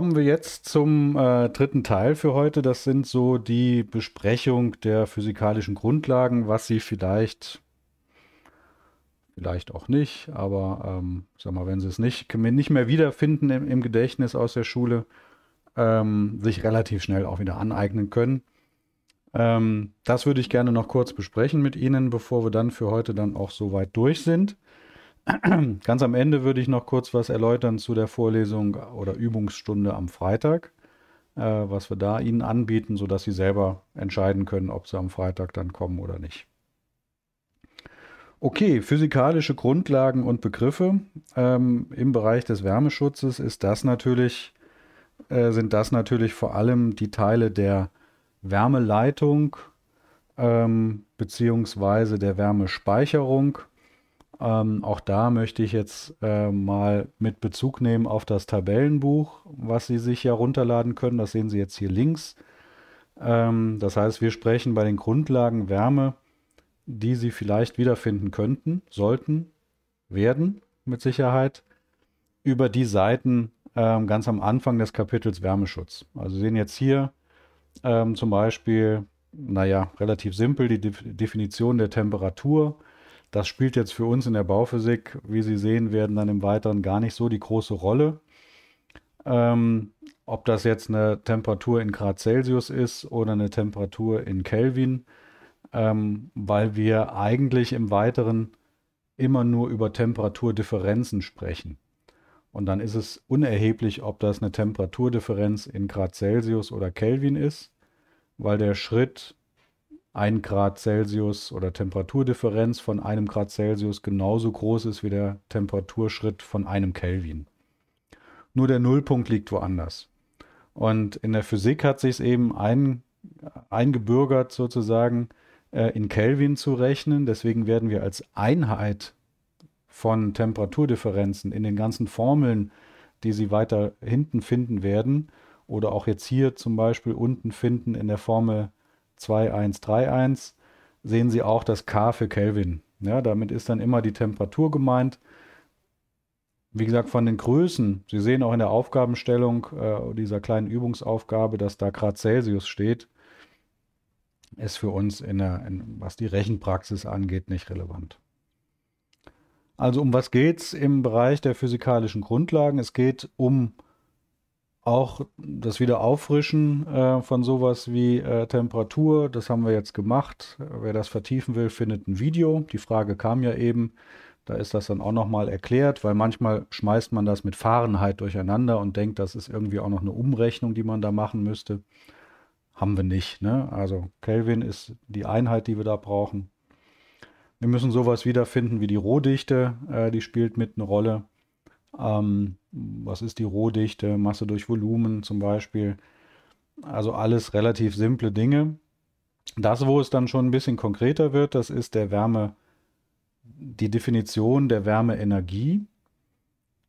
kommen wir jetzt zum äh, dritten Teil für heute. Das sind so die Besprechung der physikalischen Grundlagen, was sie vielleicht, vielleicht auch nicht, aber ähm, sag mal, wenn sie es nicht, nicht mehr wiederfinden im, im Gedächtnis aus der Schule, ähm, sich relativ schnell auch wieder aneignen können. Ähm, das würde ich gerne noch kurz besprechen mit Ihnen, bevor wir dann für heute dann auch so weit durch sind. Ganz am Ende würde ich noch kurz was erläutern zu der Vorlesung oder Übungsstunde am Freitag, äh, was wir da Ihnen anbieten, sodass Sie selber entscheiden können, ob Sie am Freitag dann kommen oder nicht. Okay, physikalische Grundlagen und Begriffe. Ähm, Im Bereich des Wärmeschutzes ist das natürlich, äh, sind das natürlich vor allem die Teile der Wärmeleitung ähm, beziehungsweise der Wärmespeicherung ähm, auch da möchte ich jetzt äh, mal mit Bezug nehmen auf das Tabellenbuch, was Sie sich ja runterladen können. Das sehen Sie jetzt hier links. Ähm, das heißt, wir sprechen bei den Grundlagen Wärme, die Sie vielleicht wiederfinden könnten, sollten, werden mit Sicherheit, über die Seiten ähm, ganz am Anfang des Kapitels Wärmeschutz. Also Sie sehen jetzt hier ähm, zum Beispiel, naja, relativ simpel die De Definition der Temperatur das spielt jetzt für uns in der Bauphysik, wie Sie sehen werden, dann im Weiteren gar nicht so die große Rolle. Ähm, ob das jetzt eine Temperatur in Grad Celsius ist oder eine Temperatur in Kelvin, ähm, weil wir eigentlich im Weiteren immer nur über Temperaturdifferenzen sprechen. Und dann ist es unerheblich, ob das eine Temperaturdifferenz in Grad Celsius oder Kelvin ist, weil der Schritt 1 Grad Celsius oder Temperaturdifferenz von einem Grad Celsius genauso groß ist wie der Temperaturschritt von einem Kelvin. Nur der Nullpunkt liegt woanders. Und in der Physik hat sich es eben ein, eingebürgert, sozusagen äh, in Kelvin zu rechnen. Deswegen werden wir als Einheit von Temperaturdifferenzen in den ganzen Formeln, die Sie weiter hinten finden werden, oder auch jetzt hier zum Beispiel unten finden in der Formel 2131 sehen Sie auch das K für Kelvin. Ja, damit ist dann immer die Temperatur gemeint. Wie gesagt, von den Größen, Sie sehen auch in der Aufgabenstellung äh, dieser kleinen Übungsaufgabe, dass da Grad Celsius steht, ist für uns, in der, in, was die Rechenpraxis angeht, nicht relevant. Also um was geht es im Bereich der physikalischen Grundlagen? Es geht um äh, auch das Wiederauffrischen äh, von sowas wie äh, Temperatur, das haben wir jetzt gemacht. Wer das vertiefen will, findet ein Video. Die Frage kam ja eben, da ist das dann auch nochmal erklärt, weil manchmal schmeißt man das mit Fahrenheit durcheinander und denkt, das ist irgendwie auch noch eine Umrechnung, die man da machen müsste. Haben wir nicht. Ne? Also Kelvin ist die Einheit, die wir da brauchen. Wir müssen sowas wiederfinden wie die Rohdichte, äh, die spielt mit eine Rolle. Ähm, was ist die Rohdichte, Masse durch Volumen zum Beispiel. Also alles relativ simple Dinge. Das, wo es dann schon ein bisschen konkreter wird, das ist der Wärme, die Definition der Wärmeenergie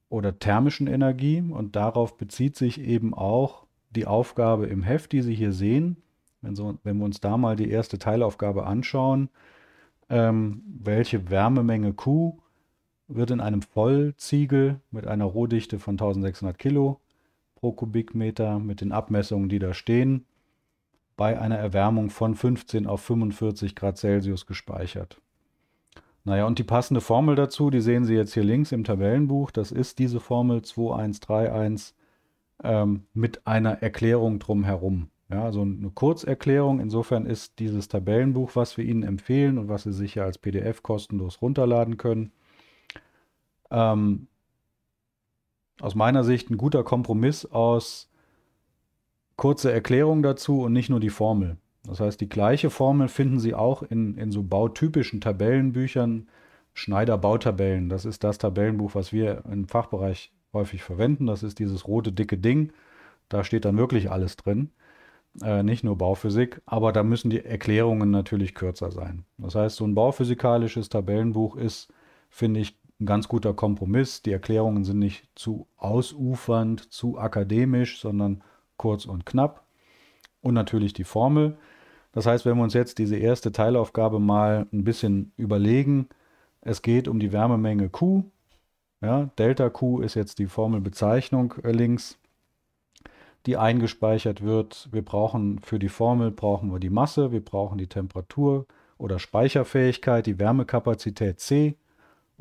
oder thermischen Energie. Und darauf bezieht sich eben auch die Aufgabe im Heft, die Sie hier sehen. Wenn, so, wenn wir uns da mal die erste Teilaufgabe anschauen, ähm, welche Wärmemenge Q wird in einem Vollziegel mit einer Rohdichte von 1600 Kilo pro Kubikmeter mit den Abmessungen, die da stehen, bei einer Erwärmung von 15 auf 45 Grad Celsius gespeichert. Naja, und die passende Formel dazu, die sehen Sie jetzt hier links im Tabellenbuch, das ist diese Formel 2131 ähm, mit einer Erklärung drumherum. Ja, also eine Kurzerklärung. Insofern ist dieses Tabellenbuch, was wir Ihnen empfehlen und was Sie sicher als PDF kostenlos runterladen können, ähm, aus meiner Sicht ein guter Kompromiss aus kurze Erklärung dazu und nicht nur die Formel. Das heißt, die gleiche Formel finden Sie auch in, in so bautypischen Tabellenbüchern, Schneider-Bautabellen. Das ist das Tabellenbuch, was wir im Fachbereich häufig verwenden. Das ist dieses rote, dicke Ding. Da steht dann wirklich alles drin. Äh, nicht nur Bauphysik, aber da müssen die Erklärungen natürlich kürzer sein. Das heißt, so ein bauphysikalisches Tabellenbuch ist, finde ich, ein ganz guter Kompromiss. Die Erklärungen sind nicht zu ausufernd, zu akademisch, sondern kurz und knapp. Und natürlich die Formel. Das heißt, wenn wir uns jetzt diese erste Teilaufgabe mal ein bisschen überlegen, es geht um die Wärmemenge Q. Ja, Delta Q ist jetzt die Formelbezeichnung äh, links, die eingespeichert wird. Wir brauchen für die Formel brauchen wir die Masse, wir brauchen die Temperatur oder Speicherfähigkeit, die Wärmekapazität C,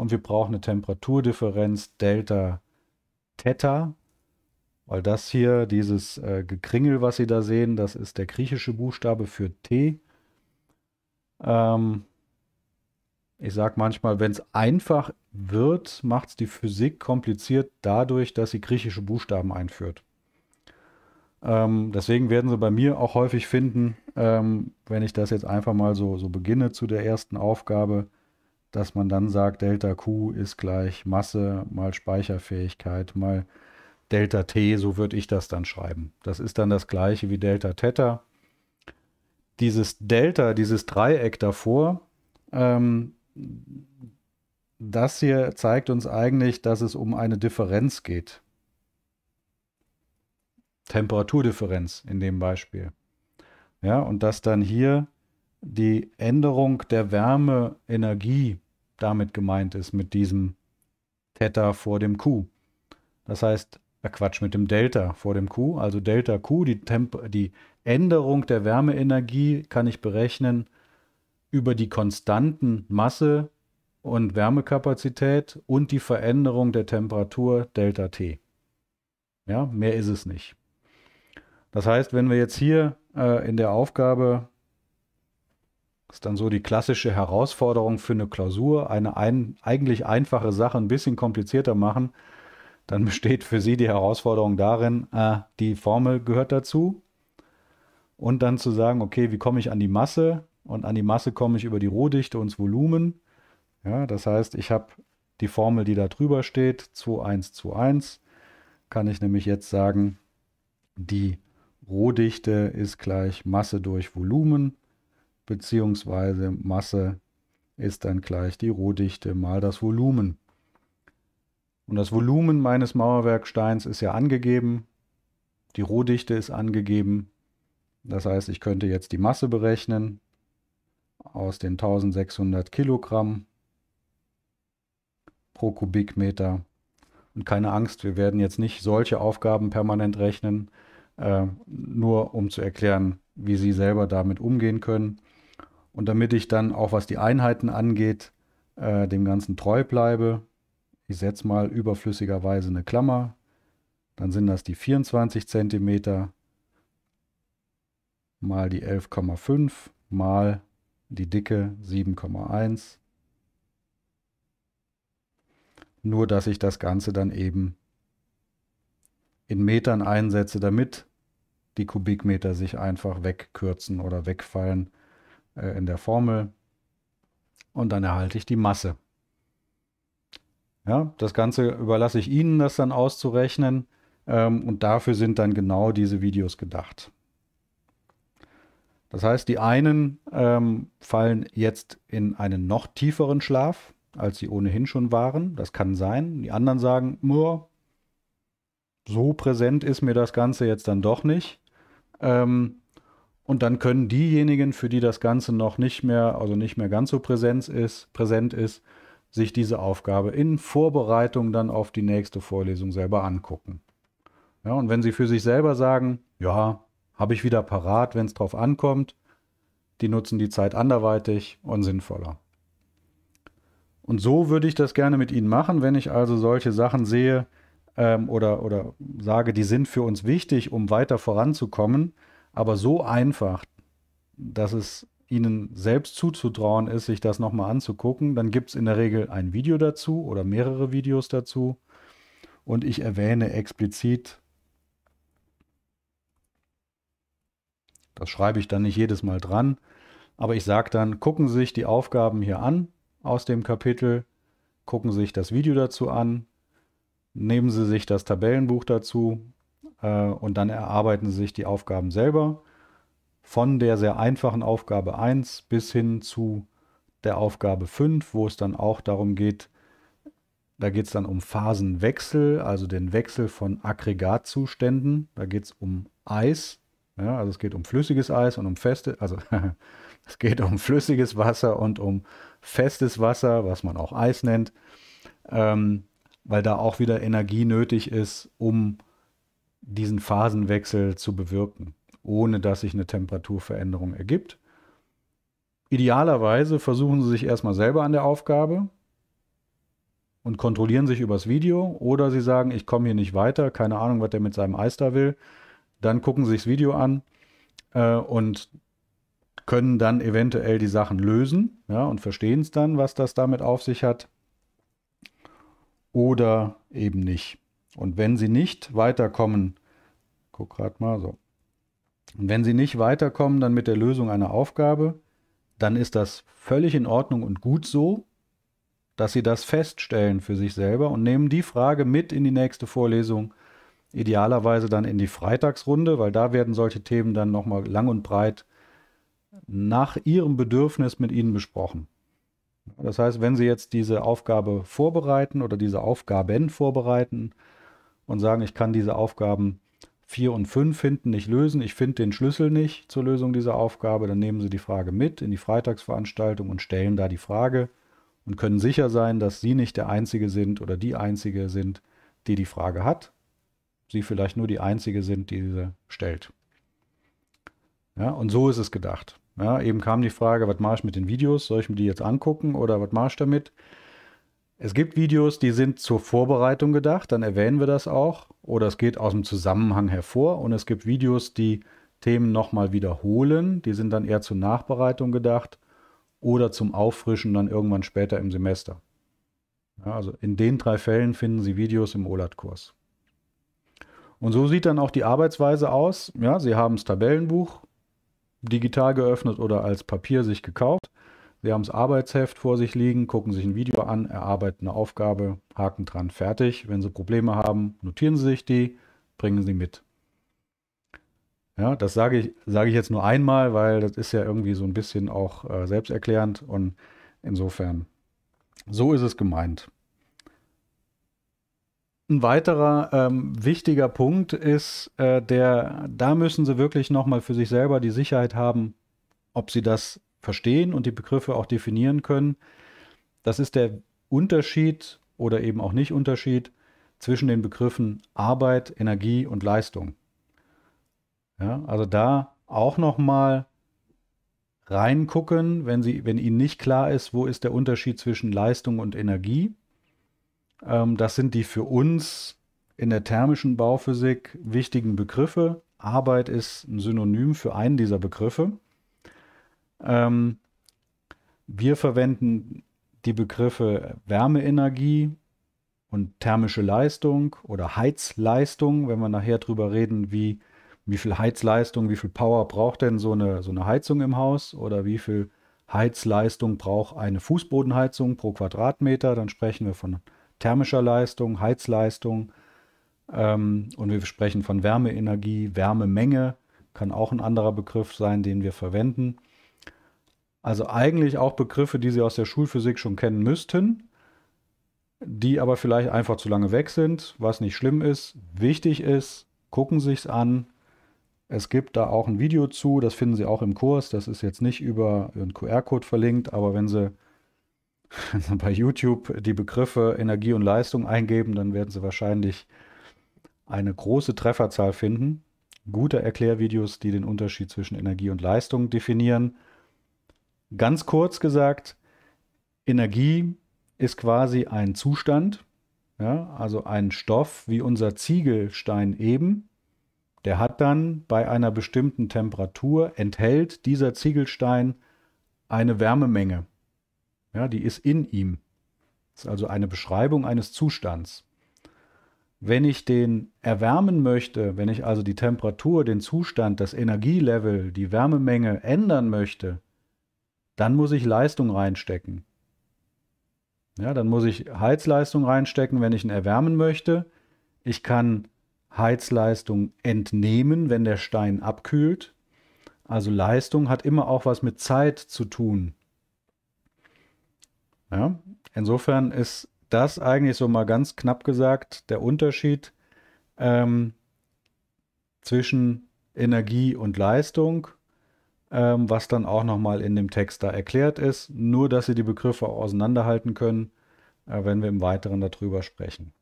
und wir brauchen eine Temperaturdifferenz Delta Theta, weil das hier, dieses äh, Gekringel, was Sie da sehen, das ist der griechische Buchstabe für T. Ähm, ich sage manchmal, wenn es einfach wird, macht es die Physik kompliziert dadurch, dass sie griechische Buchstaben einführt. Ähm, deswegen werden sie bei mir auch häufig finden, ähm, wenn ich das jetzt einfach mal so, so beginne zu der ersten Aufgabe, dass man dann sagt, Delta Q ist gleich Masse mal Speicherfähigkeit mal Delta T, so würde ich das dann schreiben. Das ist dann das gleiche wie Delta Theta. Dieses Delta, dieses Dreieck davor, ähm, das hier zeigt uns eigentlich, dass es um eine Differenz geht. Temperaturdifferenz in dem Beispiel. Ja, und dass dann hier die Änderung der Wärmeenergie damit gemeint ist, mit diesem Theta vor dem Q. Das heißt, äh Quatsch, mit dem Delta vor dem Q, also Delta Q, die, Temp die Änderung der Wärmeenergie kann ich berechnen über die konstanten Masse und Wärmekapazität und die Veränderung der Temperatur Delta T. Ja, mehr ist es nicht. Das heißt, wenn wir jetzt hier äh, in der Aufgabe ist dann so die klassische Herausforderung für eine Klausur, eine ein, eigentlich einfache Sache ein bisschen komplizierter machen. Dann besteht für Sie die Herausforderung darin, äh, die Formel gehört dazu. Und dann zu sagen, okay, wie komme ich an die Masse? Und an die Masse komme ich über die Rohdichte und das Volumen. Ja, das heißt, ich habe die Formel, die da drüber steht, 2121, kann ich nämlich jetzt sagen, die Rohdichte ist gleich Masse durch Volumen beziehungsweise Masse ist dann gleich die Rohdichte mal das Volumen. Und das Volumen meines Mauerwerksteins ist ja angegeben, die Rohdichte ist angegeben. Das heißt, ich könnte jetzt die Masse berechnen aus den 1600 Kilogramm pro Kubikmeter. Und keine Angst, wir werden jetzt nicht solche Aufgaben permanent rechnen, äh, nur um zu erklären, wie Sie selber damit umgehen können. Und damit ich dann auch was die Einheiten angeht, äh, dem Ganzen treu bleibe, ich setze mal überflüssigerweise eine Klammer, dann sind das die 24 cm mal die 11,5 mal die Dicke 7,1. Nur dass ich das Ganze dann eben in Metern einsetze, damit die Kubikmeter sich einfach wegkürzen oder wegfallen äh, in der Formel und dann erhalte ich die Masse. Ja, das Ganze überlasse ich Ihnen, das dann auszurechnen ähm, und dafür sind dann genau diese Videos gedacht. Das heißt, die einen ähm, fallen jetzt in einen noch tieferen Schlaf, als sie ohnehin schon waren. Das kann sein. Die anderen sagen, so präsent ist mir das Ganze jetzt dann doch nicht. Ähm, und dann können diejenigen, für die das Ganze noch nicht mehr, also nicht mehr ganz so präsent ist, präsent ist, sich diese Aufgabe in Vorbereitung dann auf die nächste Vorlesung selber angucken. Ja, und wenn Sie für sich selber sagen, ja, habe ich wieder parat, wenn es drauf ankommt, die nutzen die Zeit anderweitig und sinnvoller. Und so würde ich das gerne mit Ihnen machen, wenn ich also solche Sachen sehe ähm, oder, oder sage, die sind für uns wichtig, um weiter voranzukommen aber so einfach, dass es ihnen selbst zuzutrauen ist, sich das nochmal anzugucken. Dann gibt es in der Regel ein Video dazu oder mehrere Videos dazu. Und ich erwähne explizit, das schreibe ich dann nicht jedes Mal dran, aber ich sage dann, gucken Sie sich die Aufgaben hier an aus dem Kapitel, gucken Sie sich das Video dazu an, nehmen Sie sich das Tabellenbuch dazu, äh, und dann erarbeiten sie sich die Aufgaben selber. Von der sehr einfachen Aufgabe 1 bis hin zu der Aufgabe 5, wo es dann auch darum geht, da geht es dann um Phasenwechsel, also den Wechsel von Aggregatzuständen. Da geht es um Eis. Ja, also es geht um flüssiges Eis und um feste, also es geht um flüssiges Wasser und um festes Wasser, was man auch Eis nennt, ähm, weil da auch wieder Energie nötig ist, um äh, diesen Phasenwechsel zu bewirken, ohne dass sich eine Temperaturveränderung ergibt. Idealerweise versuchen Sie sich erstmal selber an der Aufgabe und kontrollieren sich übers Video oder Sie sagen, ich komme hier nicht weiter, keine Ahnung, was der mit seinem Eis da will. Dann gucken Sie sich das Video an äh, und können dann eventuell die Sachen lösen ja, und verstehen es dann, was das damit auf sich hat oder eben nicht. Und wenn sie nicht weiterkommen, guck gerade mal so. Und wenn sie nicht weiterkommen, dann mit der Lösung einer Aufgabe, dann ist das völlig in Ordnung und gut so, dass sie das feststellen für sich selber und nehmen die Frage mit in die nächste Vorlesung, idealerweise dann in die Freitagsrunde, weil da werden solche Themen dann nochmal lang und breit nach ihrem Bedürfnis mit Ihnen besprochen. Das heißt, wenn Sie jetzt diese Aufgabe vorbereiten oder diese Aufgaben vorbereiten, und sagen, ich kann diese Aufgaben 4 und 5 hinten nicht lösen. Ich finde den Schlüssel nicht zur Lösung dieser Aufgabe. Dann nehmen Sie die Frage mit in die Freitagsveranstaltung und stellen da die Frage und können sicher sein, dass Sie nicht der Einzige sind oder die Einzige sind, die die Frage hat. Sie vielleicht nur die Einzige sind, die diese stellt. Ja, und so ist es gedacht. Ja, eben kam die Frage, was mache ich mit den Videos? Soll ich mir die jetzt angucken oder was mache ich damit? Es gibt Videos, die sind zur Vorbereitung gedacht, dann erwähnen wir das auch. Oder es geht aus dem Zusammenhang hervor. Und es gibt Videos, die Themen nochmal wiederholen. Die sind dann eher zur Nachbereitung gedacht oder zum Auffrischen dann irgendwann später im Semester. Ja, also in den drei Fällen finden Sie Videos im OLAT-Kurs. Und so sieht dann auch die Arbeitsweise aus. Ja, Sie haben das Tabellenbuch digital geöffnet oder als Papier sich gekauft. Sie haben das Arbeitsheft vor sich liegen, gucken sich ein Video an, erarbeiten eine Aufgabe, haken dran, fertig. Wenn Sie Probleme haben, notieren Sie sich die, bringen Sie mit. Ja, das sage ich, sage ich jetzt nur einmal, weil das ist ja irgendwie so ein bisschen auch äh, selbsterklärend und insofern, so ist es gemeint. Ein weiterer ähm, wichtiger Punkt ist äh, der, da müssen Sie wirklich nochmal für sich selber die Sicherheit haben, ob Sie das verstehen und die Begriffe auch definieren können. Das ist der Unterschied oder eben auch nicht Unterschied zwischen den Begriffen Arbeit, Energie und Leistung. Ja, also da auch nochmal reingucken, wenn, Sie, wenn Ihnen nicht klar ist, wo ist der Unterschied zwischen Leistung und Energie. Ähm, das sind die für uns in der thermischen Bauphysik wichtigen Begriffe. Arbeit ist ein Synonym für einen dieser Begriffe. Ähm, wir verwenden die Begriffe Wärmeenergie und thermische Leistung oder Heizleistung, wenn wir nachher darüber reden, wie, wie viel Heizleistung, wie viel Power braucht denn so eine, so eine Heizung im Haus oder wie viel Heizleistung braucht eine Fußbodenheizung pro Quadratmeter, dann sprechen wir von thermischer Leistung, Heizleistung ähm, und wir sprechen von Wärmeenergie, Wärmemenge, kann auch ein anderer Begriff sein, den wir verwenden. Also eigentlich auch Begriffe, die Sie aus der Schulphysik schon kennen müssten, die aber vielleicht einfach zu lange weg sind, was nicht schlimm ist. Wichtig ist, gucken Sie es an. Es gibt da auch ein Video zu, das finden Sie auch im Kurs. Das ist jetzt nicht über einen QR-Code verlinkt, aber wenn Sie bei YouTube die Begriffe Energie und Leistung eingeben, dann werden Sie wahrscheinlich eine große Trefferzahl finden. Gute Erklärvideos, die den Unterschied zwischen Energie und Leistung definieren. Ganz kurz gesagt, Energie ist quasi ein Zustand, ja, also ein Stoff wie unser Ziegelstein eben. Der hat dann bei einer bestimmten Temperatur, enthält dieser Ziegelstein eine Wärmemenge. Ja, die ist in ihm. Das ist also eine Beschreibung eines Zustands. Wenn ich den erwärmen möchte, wenn ich also die Temperatur, den Zustand, das Energielevel, die Wärmemenge ändern möchte, dann muss ich Leistung reinstecken. Ja, dann muss ich Heizleistung reinstecken, wenn ich ihn erwärmen möchte. Ich kann Heizleistung entnehmen, wenn der Stein abkühlt. Also Leistung hat immer auch was mit Zeit zu tun. Ja, insofern ist das eigentlich so mal ganz knapp gesagt der Unterschied ähm, zwischen Energie und Leistung ähm, was dann auch nochmal in dem Text da erklärt ist. Nur, dass Sie die Begriffe auseinanderhalten können, äh, wenn wir im Weiteren darüber sprechen.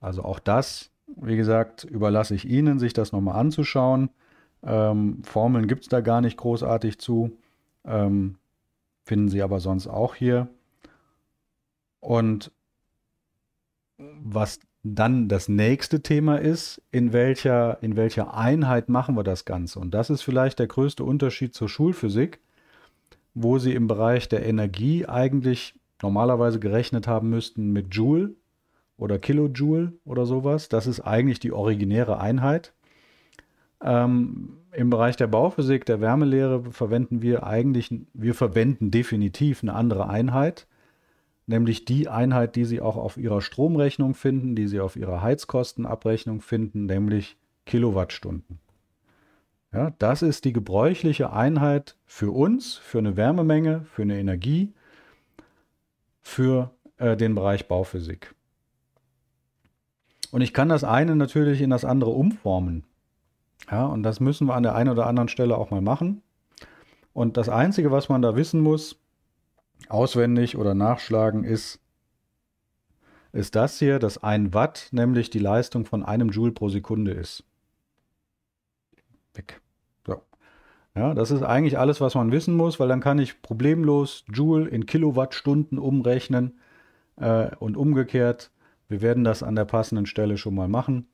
Also auch das, wie gesagt, überlasse ich Ihnen, sich das nochmal anzuschauen. Ähm, Formeln gibt es da gar nicht großartig zu, ähm, finden Sie aber sonst auch hier. Und was dann das nächste Thema ist, in welcher, in welcher Einheit machen wir das Ganze? Und das ist vielleicht der größte Unterschied zur Schulphysik, wo sie im Bereich der Energie eigentlich normalerweise gerechnet haben müssten mit Joule oder Kilojoule oder sowas. Das ist eigentlich die originäre Einheit. Ähm, Im Bereich der Bauphysik, der Wärmelehre verwenden wir eigentlich, wir verwenden definitiv eine andere Einheit nämlich die Einheit, die Sie auch auf Ihrer Stromrechnung finden, die Sie auf Ihrer Heizkostenabrechnung finden, nämlich Kilowattstunden. Ja, das ist die gebräuchliche Einheit für uns, für eine Wärmemenge, für eine Energie, für äh, den Bereich Bauphysik. Und ich kann das eine natürlich in das andere umformen. Ja, und das müssen wir an der einen oder anderen Stelle auch mal machen. Und das Einzige, was man da wissen muss, auswendig oder nachschlagen, ist, ist das hier, dass ein Watt nämlich die Leistung von einem Joule pro Sekunde ist. Weg. So. Ja, das ist eigentlich alles, was man wissen muss, weil dann kann ich problemlos Joule in Kilowattstunden umrechnen äh, und umgekehrt. Wir werden das an der passenden Stelle schon mal machen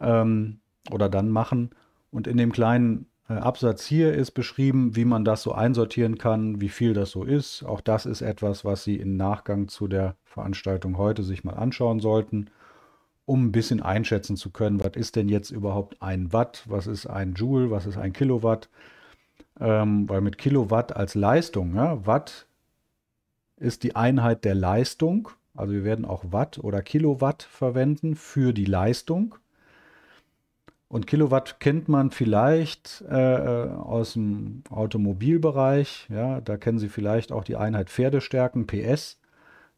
ähm, oder dann machen. Und in dem kleinen äh, Absatz hier ist beschrieben, wie man das so einsortieren kann, wie viel das so ist. Auch das ist etwas, was Sie im Nachgang zu der Veranstaltung heute sich mal anschauen sollten, um ein bisschen einschätzen zu können, was ist denn jetzt überhaupt ein Watt, was ist ein Joule, was ist ein Kilowatt. Ähm, weil mit Kilowatt als Leistung, ja, Watt ist die Einheit der Leistung. Also wir werden auch Watt oder Kilowatt verwenden für die Leistung. Und Kilowatt kennt man vielleicht äh, äh, aus dem Automobilbereich. Ja, da kennen Sie vielleicht auch die Einheit Pferdestärken, PS.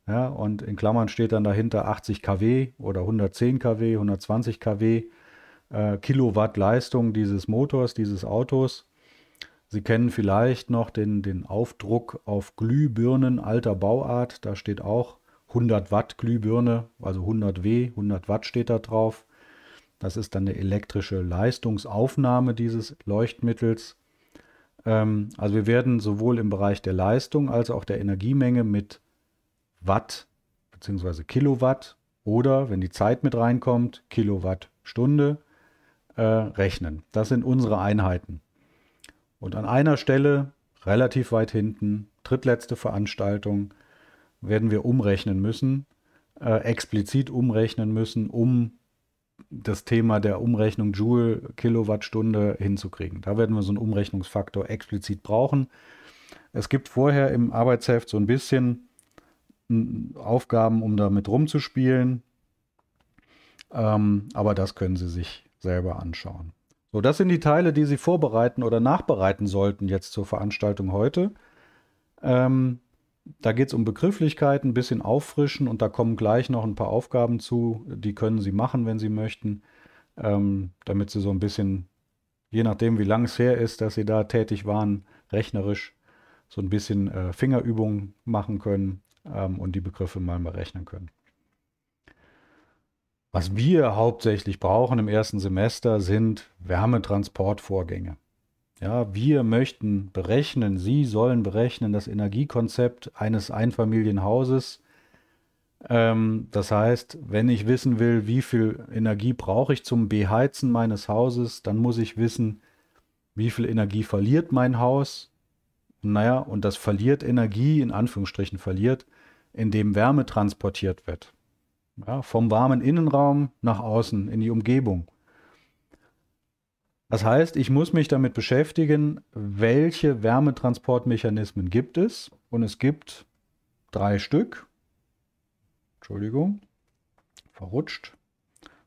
Ja, und in Klammern steht dann dahinter 80 kW oder 110 kW, 120 kW äh, Kilowatt Leistung dieses Motors, dieses Autos. Sie kennen vielleicht noch den, den Aufdruck auf Glühbirnen alter Bauart. Da steht auch 100 Watt Glühbirne, also 100 W, 100 Watt steht da drauf. Das ist dann eine elektrische Leistungsaufnahme dieses Leuchtmittels. Ähm, also wir werden sowohl im Bereich der Leistung als auch der Energiemenge mit Watt bzw. Kilowatt oder, wenn die Zeit mit reinkommt, Kilowattstunde äh, rechnen. Das sind unsere Einheiten. Und an einer Stelle, relativ weit hinten, drittletzte Veranstaltung, werden wir umrechnen müssen, äh, explizit umrechnen müssen, um das Thema der Umrechnung Joule Kilowattstunde hinzukriegen. Da werden wir so einen Umrechnungsfaktor explizit brauchen. Es gibt vorher im Arbeitsheft so ein bisschen Aufgaben, um damit rumzuspielen. Ähm, aber das können Sie sich selber anschauen. So, das sind die Teile, die Sie vorbereiten oder nachbereiten sollten jetzt zur Veranstaltung heute. Ähm, da geht es um Begrifflichkeiten, ein bisschen auffrischen und da kommen gleich noch ein paar Aufgaben zu. Die können Sie machen, wenn Sie möchten, ähm, damit Sie so ein bisschen, je nachdem, wie lang es her ist, dass Sie da tätig waren, rechnerisch so ein bisschen äh, Fingerübungen machen können ähm, und die Begriffe mal berechnen können. Was wir hauptsächlich brauchen im ersten Semester sind Wärmetransportvorgänge. Ja, wir möchten berechnen, Sie sollen berechnen das Energiekonzept eines Einfamilienhauses. Ähm, das heißt, wenn ich wissen will, wie viel Energie brauche ich zum Beheizen meines Hauses, dann muss ich wissen, wie viel Energie verliert mein Haus. Naja, und das verliert Energie, in Anführungsstrichen verliert, indem Wärme transportiert wird. Ja, vom warmen Innenraum nach außen in die Umgebung. Das heißt, ich muss mich damit beschäftigen, welche Wärmetransportmechanismen gibt es. Und es gibt drei Stück. Entschuldigung, verrutscht.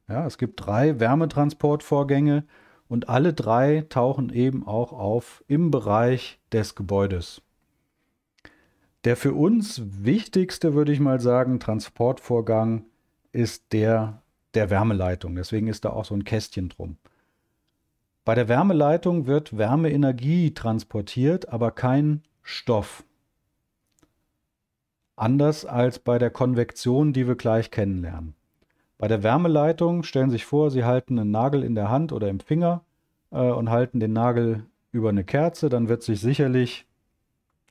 Ja, es gibt drei Wärmetransportvorgänge und alle drei tauchen eben auch auf im Bereich des Gebäudes. Der für uns wichtigste, würde ich mal sagen, Transportvorgang ist der der Wärmeleitung. Deswegen ist da auch so ein Kästchen drum. Bei der Wärmeleitung wird Wärmeenergie transportiert, aber kein Stoff. Anders als bei der Konvektion, die wir gleich kennenlernen. Bei der Wärmeleitung stellen Sie sich vor, Sie halten einen Nagel in der Hand oder im Finger äh, und halten den Nagel über eine Kerze, dann wird sich sicherlich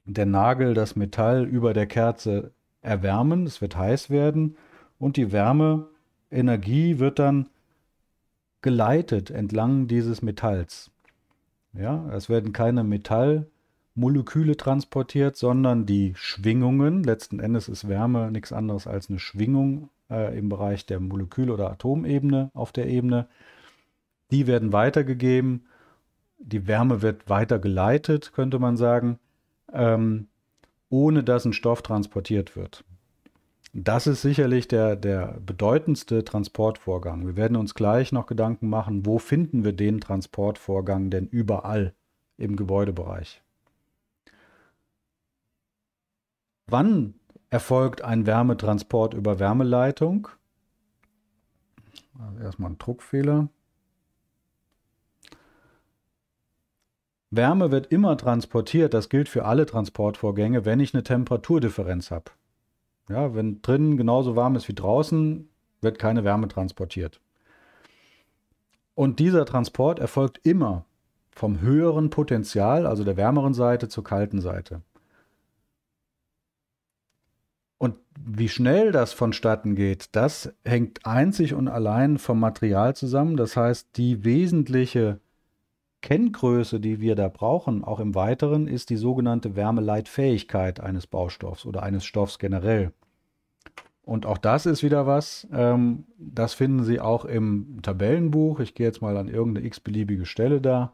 der Nagel, das Metall über der Kerze erwärmen, es wird heiß werden und die Wärmeenergie wird dann geleitet entlang dieses Metalls. Ja, es werden keine Metallmoleküle transportiert, sondern die Schwingungen. Letzten Endes ist Wärme nichts anderes als eine Schwingung äh, im Bereich der Molekül- oder Atomebene auf der Ebene. Die werden weitergegeben. Die Wärme wird weitergeleitet, könnte man sagen, ähm, ohne dass ein Stoff transportiert wird. Das ist sicherlich der, der bedeutendste Transportvorgang. Wir werden uns gleich noch Gedanken machen, wo finden wir den Transportvorgang denn überall im Gebäudebereich? Wann erfolgt ein Wärmetransport über Wärmeleitung? Also erstmal ein Druckfehler. Wärme wird immer transportiert, das gilt für alle Transportvorgänge, wenn ich eine Temperaturdifferenz habe. Ja, wenn drinnen genauso warm ist wie draußen, wird keine Wärme transportiert. Und dieser Transport erfolgt immer vom höheren Potenzial, also der wärmeren Seite zur kalten Seite. Und wie schnell das vonstatten geht, das hängt einzig und allein vom Material zusammen. Das heißt, die wesentliche Kenngröße, die wir da brauchen, auch im Weiteren, ist die sogenannte Wärmeleitfähigkeit eines Baustoffs oder eines Stoffs generell. Und auch das ist wieder was, ähm, das finden Sie auch im Tabellenbuch. Ich gehe jetzt mal an irgendeine x-beliebige Stelle da.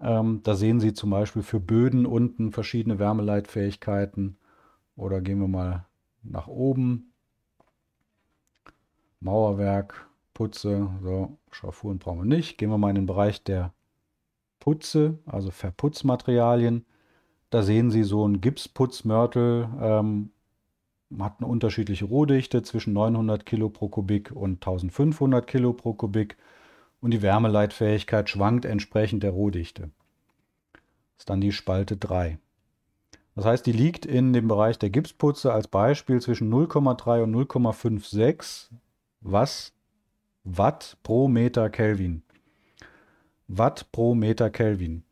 Ähm, da sehen Sie zum Beispiel für Böden unten verschiedene Wärmeleitfähigkeiten. Oder gehen wir mal nach oben. Mauerwerk, Putze, so, Schraffuren brauchen wir nicht. Gehen wir mal in den Bereich der Putze, also Verputzmaterialien. Da sehen Sie so einen Gipsputzmörtel, ähm, hat eine unterschiedliche Rohdichte zwischen 900 Kilo pro Kubik und 1500 Kilo pro Kubik und die Wärmeleitfähigkeit schwankt entsprechend der Rohdichte. Das ist dann die Spalte 3. Das heißt, die liegt in dem Bereich der Gipsputze als Beispiel zwischen 0,3 und 0,56 was Watt pro Meter Kelvin. Watt pro Meter Kelvin.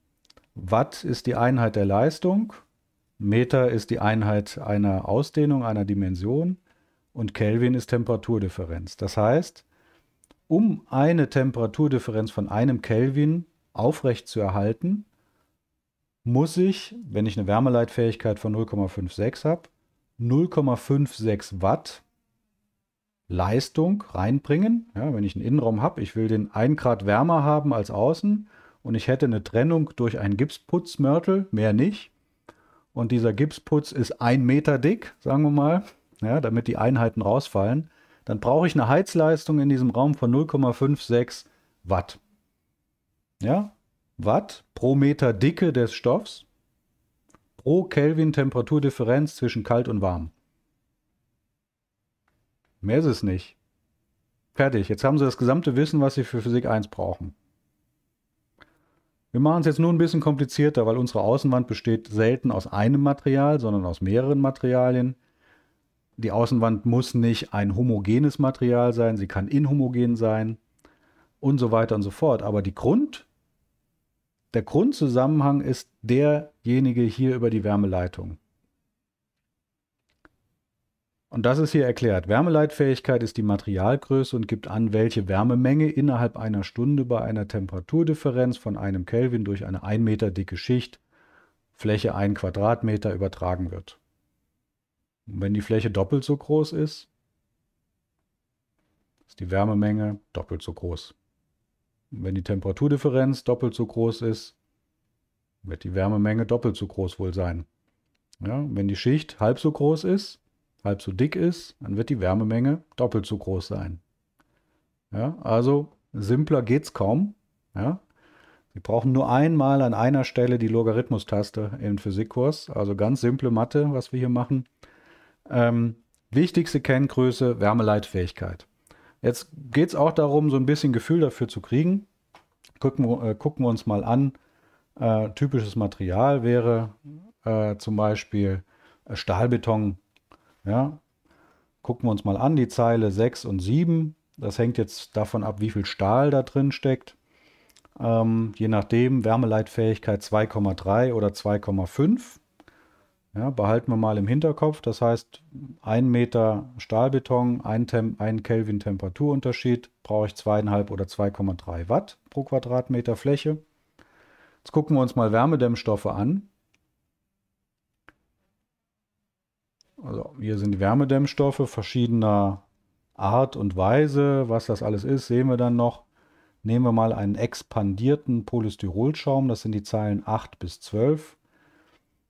Watt ist die Einheit der Leistung, Meter ist die Einheit einer Ausdehnung, einer Dimension und Kelvin ist Temperaturdifferenz. Das heißt, um eine Temperaturdifferenz von einem Kelvin aufrecht zu erhalten, muss ich, wenn ich eine Wärmeleitfähigkeit von 0,56 habe, 0,56 Watt Leistung reinbringen. Ja, wenn ich einen Innenraum habe, ich will den 1 Grad wärmer haben als außen und ich hätte eine Trennung durch einen Gipsputzmörtel, mehr nicht. Und dieser Gipsputz ist ein Meter dick, sagen wir mal, ja, damit die Einheiten rausfallen. Dann brauche ich eine Heizleistung in diesem Raum von 0,56 Watt. Ja, Watt pro Meter Dicke des Stoffs pro Kelvin Temperaturdifferenz zwischen kalt und warm. Mehr ist es nicht. Fertig. Jetzt haben sie das gesamte Wissen, was sie für Physik 1 brauchen. Wir machen es jetzt nur ein bisschen komplizierter, weil unsere Außenwand besteht selten aus einem Material, sondern aus mehreren Materialien. Die Außenwand muss nicht ein homogenes Material sein, sie kann inhomogen sein und so weiter und so fort. Aber die Grund, der Grundzusammenhang ist derjenige hier über die Wärmeleitung. Und das ist hier erklärt. Wärmeleitfähigkeit ist die Materialgröße und gibt an, welche Wärmemenge innerhalb einer Stunde bei einer Temperaturdifferenz von einem Kelvin durch eine 1 Meter dicke Schicht, Fläche 1 Quadratmeter, übertragen wird. Und wenn die Fläche doppelt so groß ist, ist die Wärmemenge doppelt so groß. Und wenn die Temperaturdifferenz doppelt so groß ist, wird die Wärmemenge doppelt so groß wohl sein. Ja, wenn die Schicht halb so groß ist, halb so dick ist, dann wird die Wärmemenge doppelt so groß sein. Ja, also simpler geht es kaum. Ja. Sie brauchen nur einmal an einer Stelle die Logarithmus-Taste im Physikkurs. Also ganz simple Mathe, was wir hier machen. Ähm, wichtigste Kenngröße, Wärmeleitfähigkeit. Jetzt geht es auch darum, so ein bisschen Gefühl dafür zu kriegen. Gucken, äh, gucken wir uns mal an. Äh, typisches Material wäre äh, zum Beispiel äh, Stahlbeton ja? Gucken wir uns mal an, die Zeile 6 und 7. Das hängt jetzt davon ab, wie viel Stahl da drin steckt. Ähm, je nachdem, Wärmeleitfähigkeit 2,3 oder 2,5. Ja, behalten wir mal im Hinterkopf. Das heißt, 1 Meter Stahlbeton, 1, Tem Kelvin Temperaturunterschied, brauche ich 2,5 oder 2,3 Watt pro Quadratmeter Fläche. Jetzt gucken wir uns mal Wärmedämmstoffe an. Also hier sind Wärmedämmstoffe verschiedener Art und Weise. Was das alles ist, sehen wir dann noch. Nehmen wir mal einen expandierten Polystyrolschaum, das sind die Zeilen 8 bis 12.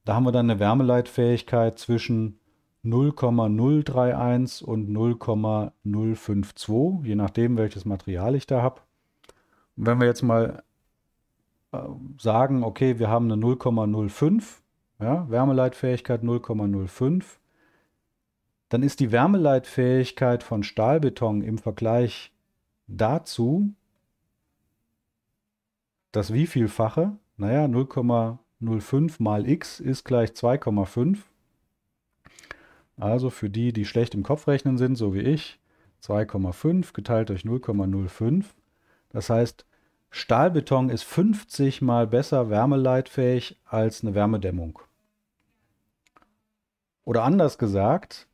Da haben wir dann eine Wärmeleitfähigkeit zwischen 0,031 und 0,052, je nachdem, welches Material ich da habe. Wenn wir jetzt mal äh, sagen, okay, wir haben eine 0,05, ja, Wärmeleitfähigkeit 0,05, dann ist die Wärmeleitfähigkeit von Stahlbeton im Vergleich dazu das wievielfache? Naja, 0,05 mal x ist gleich 2,5. Also für die, die schlecht im Kopf rechnen sind, so wie ich, 2,5 geteilt durch 0,05. Das heißt, Stahlbeton ist 50 mal besser wärmeleitfähig als eine Wärmedämmung. Oder anders gesagt,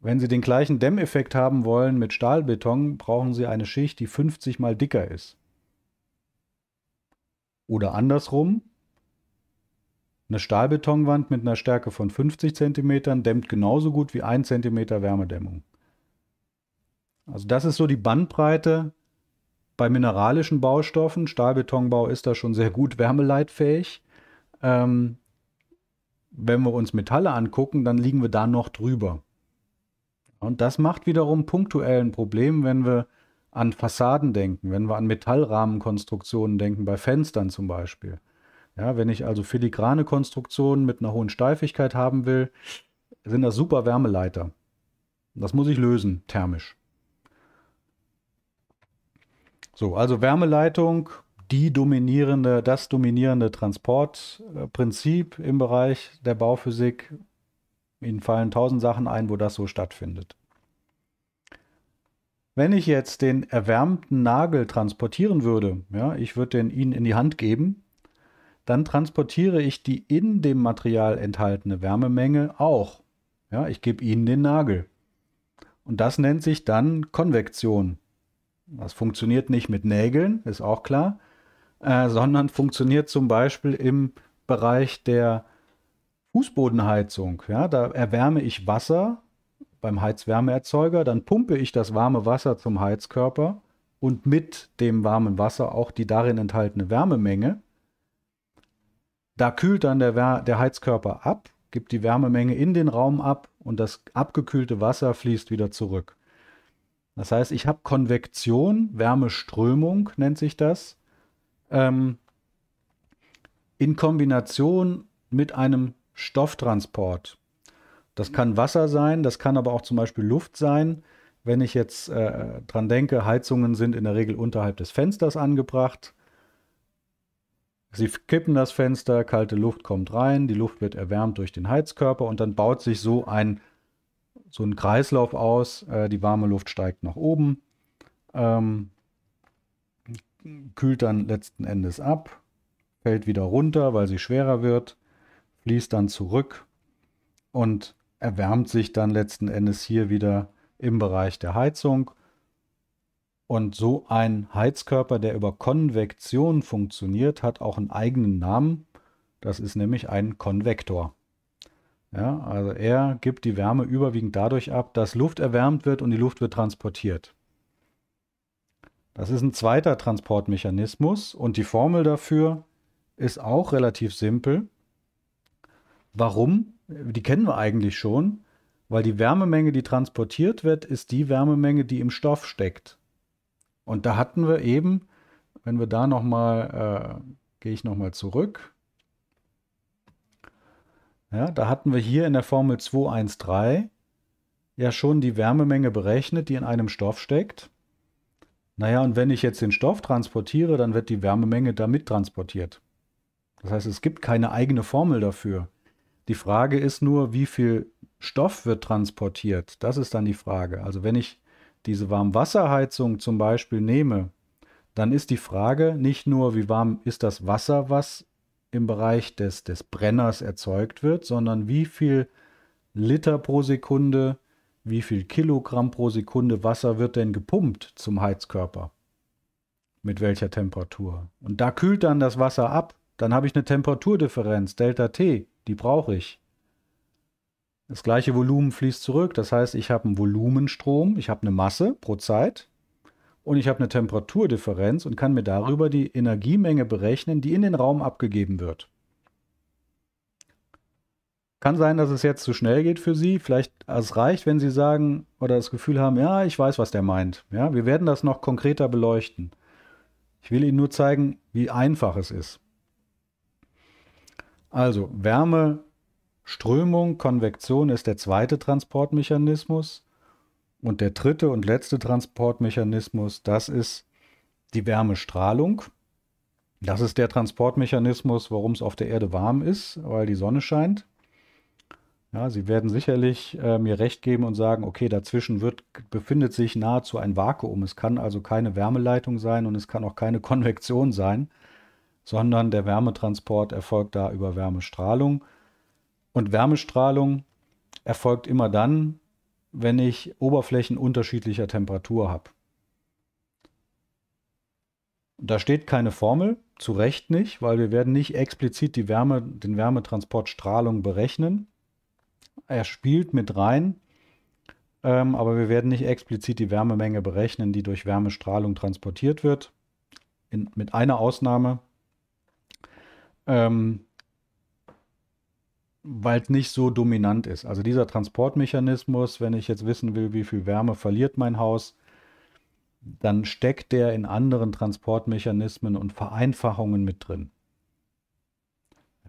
wenn Sie den gleichen Dämmeffekt haben wollen mit Stahlbeton, brauchen Sie eine Schicht, die 50 mal dicker ist. Oder andersrum, eine Stahlbetonwand mit einer Stärke von 50 cm dämmt genauso gut wie 1 cm Wärmedämmung. Also das ist so die Bandbreite bei mineralischen Baustoffen. Stahlbetonbau ist da schon sehr gut wärmeleitfähig. Ähm, wenn wir uns Metalle angucken, dann liegen wir da noch drüber. Und das macht wiederum punktuell ein Problem, wenn wir an Fassaden denken, wenn wir an Metallrahmenkonstruktionen denken, bei Fenstern zum Beispiel. Ja, wenn ich also filigrane Konstruktionen mit einer hohen Steifigkeit haben will, sind das super Wärmeleiter. Das muss ich lösen, thermisch. So, also Wärmeleitung, die dominierende, das dominierende Transportprinzip im Bereich der Bauphysik Ihnen fallen tausend Sachen ein, wo das so stattfindet. Wenn ich jetzt den erwärmten Nagel transportieren würde, ja, ich würde den Ihnen in die Hand geben, dann transportiere ich die in dem Material enthaltene Wärmemenge auch. Ja, ich gebe Ihnen den Nagel. Und das nennt sich dann Konvektion. Das funktioniert nicht mit Nägeln, ist auch klar, äh, sondern funktioniert zum Beispiel im Bereich der Fußbodenheizung, ja, da erwärme ich Wasser beim Heizwärmeerzeuger, dann pumpe ich das warme Wasser zum Heizkörper und mit dem warmen Wasser auch die darin enthaltene Wärmemenge. Da kühlt dann der, der Heizkörper ab, gibt die Wärmemenge in den Raum ab und das abgekühlte Wasser fließt wieder zurück. Das heißt, ich habe Konvektion, Wärmeströmung nennt sich das, ähm, in Kombination mit einem Stofftransport. Das kann Wasser sein, das kann aber auch zum Beispiel Luft sein. Wenn ich jetzt äh, dran denke, Heizungen sind in der Regel unterhalb des Fensters angebracht. Sie kippen das Fenster, kalte Luft kommt rein, die Luft wird erwärmt durch den Heizkörper und dann baut sich so ein, so ein Kreislauf aus. Äh, die warme Luft steigt nach oben, ähm, kühlt dann letzten Endes ab, fällt wieder runter, weil sie schwerer wird fließt dann zurück und erwärmt sich dann letzten Endes hier wieder im Bereich der Heizung. Und so ein Heizkörper, der über Konvektion funktioniert, hat auch einen eigenen Namen. Das ist nämlich ein Konvektor. Ja, also er gibt die Wärme überwiegend dadurch ab, dass Luft erwärmt wird und die Luft wird transportiert. Das ist ein zweiter Transportmechanismus und die Formel dafür ist auch relativ simpel. Warum? Die kennen wir eigentlich schon, weil die Wärmemenge, die transportiert wird, ist die Wärmemenge, die im Stoff steckt. Und da hatten wir eben, wenn wir da nochmal, äh, gehe ich nochmal zurück. Ja, da hatten wir hier in der Formel 213 ja schon die Wärmemenge berechnet, die in einem Stoff steckt. Naja, und wenn ich jetzt den Stoff transportiere, dann wird die Wärmemenge damit transportiert. Das heißt, es gibt keine eigene Formel dafür. Die Frage ist nur, wie viel Stoff wird transportiert? Das ist dann die Frage. Also wenn ich diese Warmwasserheizung zum Beispiel nehme, dann ist die Frage nicht nur, wie warm ist das Wasser, was im Bereich des, des Brenners erzeugt wird, sondern wie viel Liter pro Sekunde, wie viel Kilogramm pro Sekunde Wasser wird denn gepumpt zum Heizkörper? Mit welcher Temperatur? Und da kühlt dann das Wasser ab. Dann habe ich eine Temperaturdifferenz, Delta T die brauche ich. Das gleiche Volumen fließt zurück, das heißt, ich habe einen Volumenstrom, ich habe eine Masse pro Zeit und ich habe eine Temperaturdifferenz und kann mir darüber die Energiemenge berechnen, die in den Raum abgegeben wird. Kann sein, dass es jetzt zu schnell geht für Sie. Vielleicht es reicht, wenn Sie sagen oder das Gefühl haben, ja, ich weiß, was der meint. Ja, wir werden das noch konkreter beleuchten. Ich will Ihnen nur zeigen, wie einfach es ist. Also Wärme, Strömung, Konvektion ist der zweite Transportmechanismus. Und der dritte und letzte Transportmechanismus, das ist die Wärmestrahlung. Das ist der Transportmechanismus, warum es auf der Erde warm ist, weil die Sonne scheint. Ja, Sie werden sicherlich äh, mir recht geben und sagen, okay, dazwischen wird, befindet sich nahezu ein Vakuum. Es kann also keine Wärmeleitung sein und es kann auch keine Konvektion sein sondern der Wärmetransport erfolgt da über Wärmestrahlung. Und Wärmestrahlung erfolgt immer dann, wenn ich Oberflächen unterschiedlicher Temperatur habe. Da steht keine Formel, zu Recht nicht, weil wir werden nicht explizit die Wärme, den Wärmetransport Strahlung berechnen. Er spielt mit rein, ähm, aber wir werden nicht explizit die Wärmemenge berechnen, die durch Wärmestrahlung transportiert wird. In, mit einer Ausnahme, ähm, weil es nicht so dominant ist. Also dieser Transportmechanismus, wenn ich jetzt wissen will, wie viel Wärme verliert mein Haus, dann steckt der in anderen Transportmechanismen und Vereinfachungen mit drin.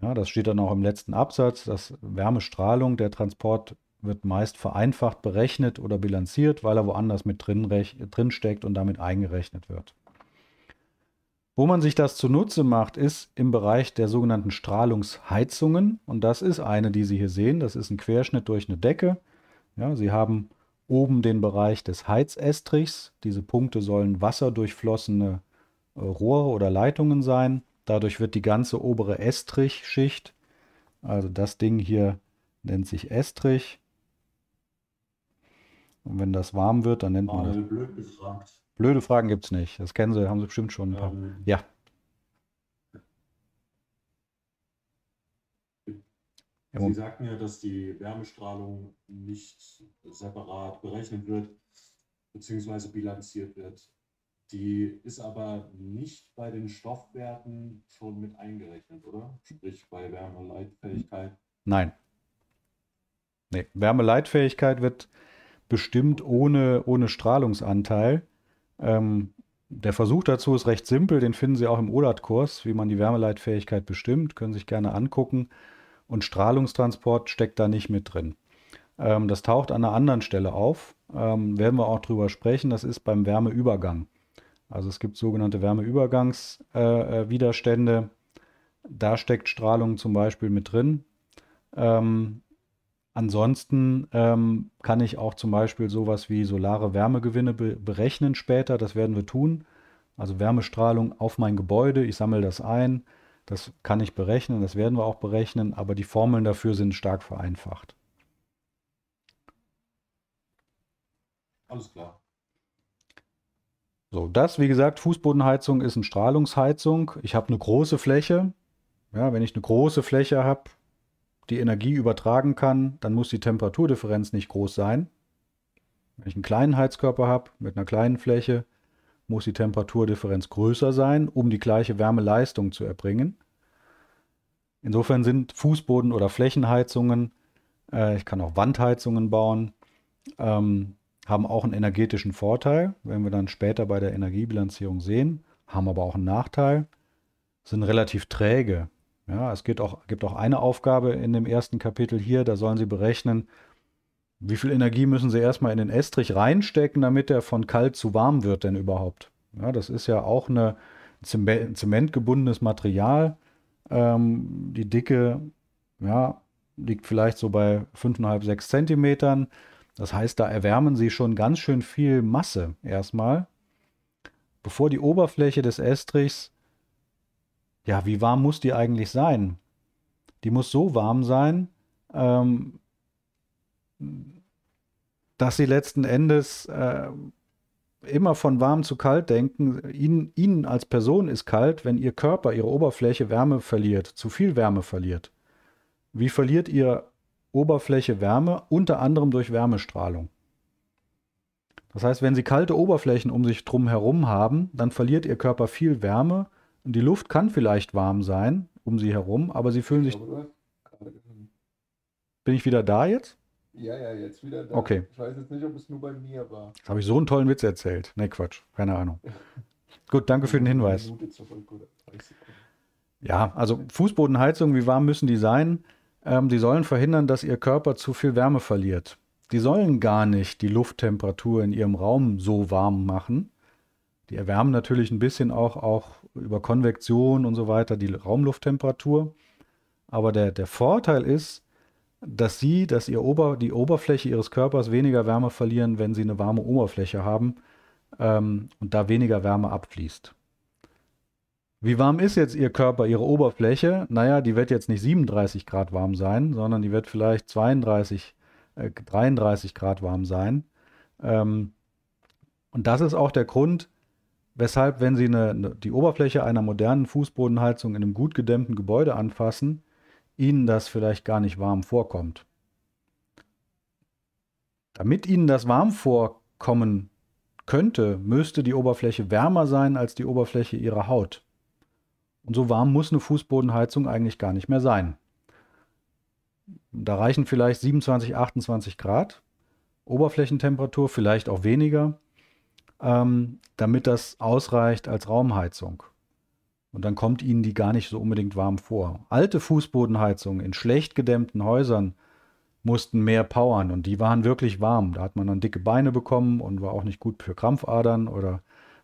Ja, das steht dann auch im letzten Absatz, dass Wärmestrahlung, der Transport wird meist vereinfacht berechnet oder bilanziert, weil er woanders mit drin, drin steckt und damit eingerechnet wird. Wo man sich das zunutze macht, ist im Bereich der sogenannten Strahlungsheizungen. Und das ist eine, die Sie hier sehen. Das ist ein Querschnitt durch eine Decke. Ja, Sie haben oben den Bereich des Heizestrichs. Diese Punkte sollen wasserdurchflossene äh, Rohre oder Leitungen sein. Dadurch wird die ganze obere Estrichschicht, also das Ding hier nennt sich Estrich. Und wenn das warm wird, dann nennt man das. Blöd gesagt. Blöde Fragen gibt es nicht. Das kennen sie, haben sie bestimmt schon ein paar. Ähm, ja. Sie sagten ja, dass die Wärmestrahlung nicht separat berechnet wird beziehungsweise bilanziert wird. Die ist aber nicht bei den Stoffwerten schon mit eingerechnet, oder? Sprich bei Wärmeleitfähigkeit. Nein. Nee, Wärmeleitfähigkeit wird bestimmt ohne, ohne Strahlungsanteil. Ähm, der Versuch dazu ist recht simpel, den finden Sie auch im OLAT-Kurs, wie man die Wärmeleitfähigkeit bestimmt, können Sie sich gerne angucken. Und Strahlungstransport steckt da nicht mit drin. Ähm, das taucht an einer anderen Stelle auf, ähm, werden wir auch drüber sprechen, das ist beim Wärmeübergang. Also es gibt sogenannte Wärmeübergangswiderstände, äh, äh da steckt Strahlung zum Beispiel mit drin. Ähm, Ansonsten ähm, kann ich auch zum Beispiel sowas wie solare Wärmegewinne be berechnen später. Das werden wir tun. Also Wärmestrahlung auf mein Gebäude. Ich sammle das ein. Das kann ich berechnen. Das werden wir auch berechnen. Aber die Formeln dafür sind stark vereinfacht. Alles klar. So, das, wie gesagt, Fußbodenheizung ist eine Strahlungsheizung. Ich habe eine große Fläche. Ja, wenn ich eine große Fläche habe, die Energie übertragen kann, dann muss die Temperaturdifferenz nicht groß sein. Wenn ich einen kleinen Heizkörper habe mit einer kleinen Fläche, muss die Temperaturdifferenz größer sein, um die gleiche Wärmeleistung zu erbringen. Insofern sind Fußboden- oder Flächenheizungen, äh, ich kann auch Wandheizungen bauen, ähm, haben auch einen energetischen Vorteil, werden wir dann später bei der Energiebilanzierung sehen, haben aber auch einen Nachteil, sind relativ träge. Ja, es gibt auch, gibt auch eine Aufgabe in dem ersten Kapitel hier, da sollen sie berechnen, wie viel Energie müssen sie erstmal in den Estrich reinstecken, damit der von kalt zu warm wird denn überhaupt. Ja, das ist ja auch ein zementgebundenes Material. Ähm, die Dicke ja, liegt vielleicht so bei 5,5, 6 Zentimetern. Das heißt, da erwärmen sie schon ganz schön viel Masse erstmal, bevor die Oberfläche des Estrichs ja, wie warm muss die eigentlich sein? Die muss so warm sein, ähm, dass sie letzten Endes äh, immer von warm zu kalt denken. Ihnen, Ihnen als Person ist kalt, wenn Ihr Körper, Ihre Oberfläche Wärme verliert, zu viel Wärme verliert. Wie verliert Ihr Oberfläche Wärme? Unter anderem durch Wärmestrahlung. Das heißt, wenn Sie kalte Oberflächen um sich drum herum haben, dann verliert Ihr Körper viel Wärme und die Luft kann vielleicht warm sein um sie herum, aber sie fühlen sich. Bin ich wieder da jetzt? Ja, ja, jetzt wieder da. Okay. Ich weiß jetzt nicht, ob es nur bei mir war. Jetzt habe ich so einen tollen Witz erzählt. Ne, Quatsch. Keine Ahnung. Gut, danke für den Hinweis. Ja, also Fußbodenheizung, wie warm müssen die sein? Ähm, die sollen verhindern, dass ihr Körper zu viel Wärme verliert. Die sollen gar nicht die Lufttemperatur in ihrem Raum so warm machen. Die erwärmen natürlich ein bisschen auch, auch über Konvektion und so weiter die Raumlufttemperatur. Aber der, der Vorteil ist, dass sie, dass ihr Ober, die Oberfläche ihres Körpers weniger Wärme verlieren, wenn sie eine warme Oberfläche haben ähm, und da weniger Wärme abfließt. Wie warm ist jetzt ihr Körper, ihre Oberfläche? Naja, die wird jetzt nicht 37 Grad warm sein, sondern die wird vielleicht 32, äh, 33 Grad warm sein. Ähm, und das ist auch der Grund, Weshalb, wenn Sie eine, die Oberfläche einer modernen Fußbodenheizung in einem gut gedämmten Gebäude anfassen, Ihnen das vielleicht gar nicht warm vorkommt. Damit Ihnen das warm vorkommen könnte, müsste die Oberfläche wärmer sein als die Oberfläche Ihrer Haut. Und so warm muss eine Fußbodenheizung eigentlich gar nicht mehr sein. Da reichen vielleicht 27, 28 Grad Oberflächentemperatur, vielleicht auch weniger ähm, damit das ausreicht als Raumheizung. Und dann kommt ihnen die gar nicht so unbedingt warm vor. Alte Fußbodenheizungen in schlecht gedämmten Häusern mussten mehr powern und die waren wirklich warm. Da hat man dann dicke Beine bekommen und war auch nicht gut für Krampfadern oder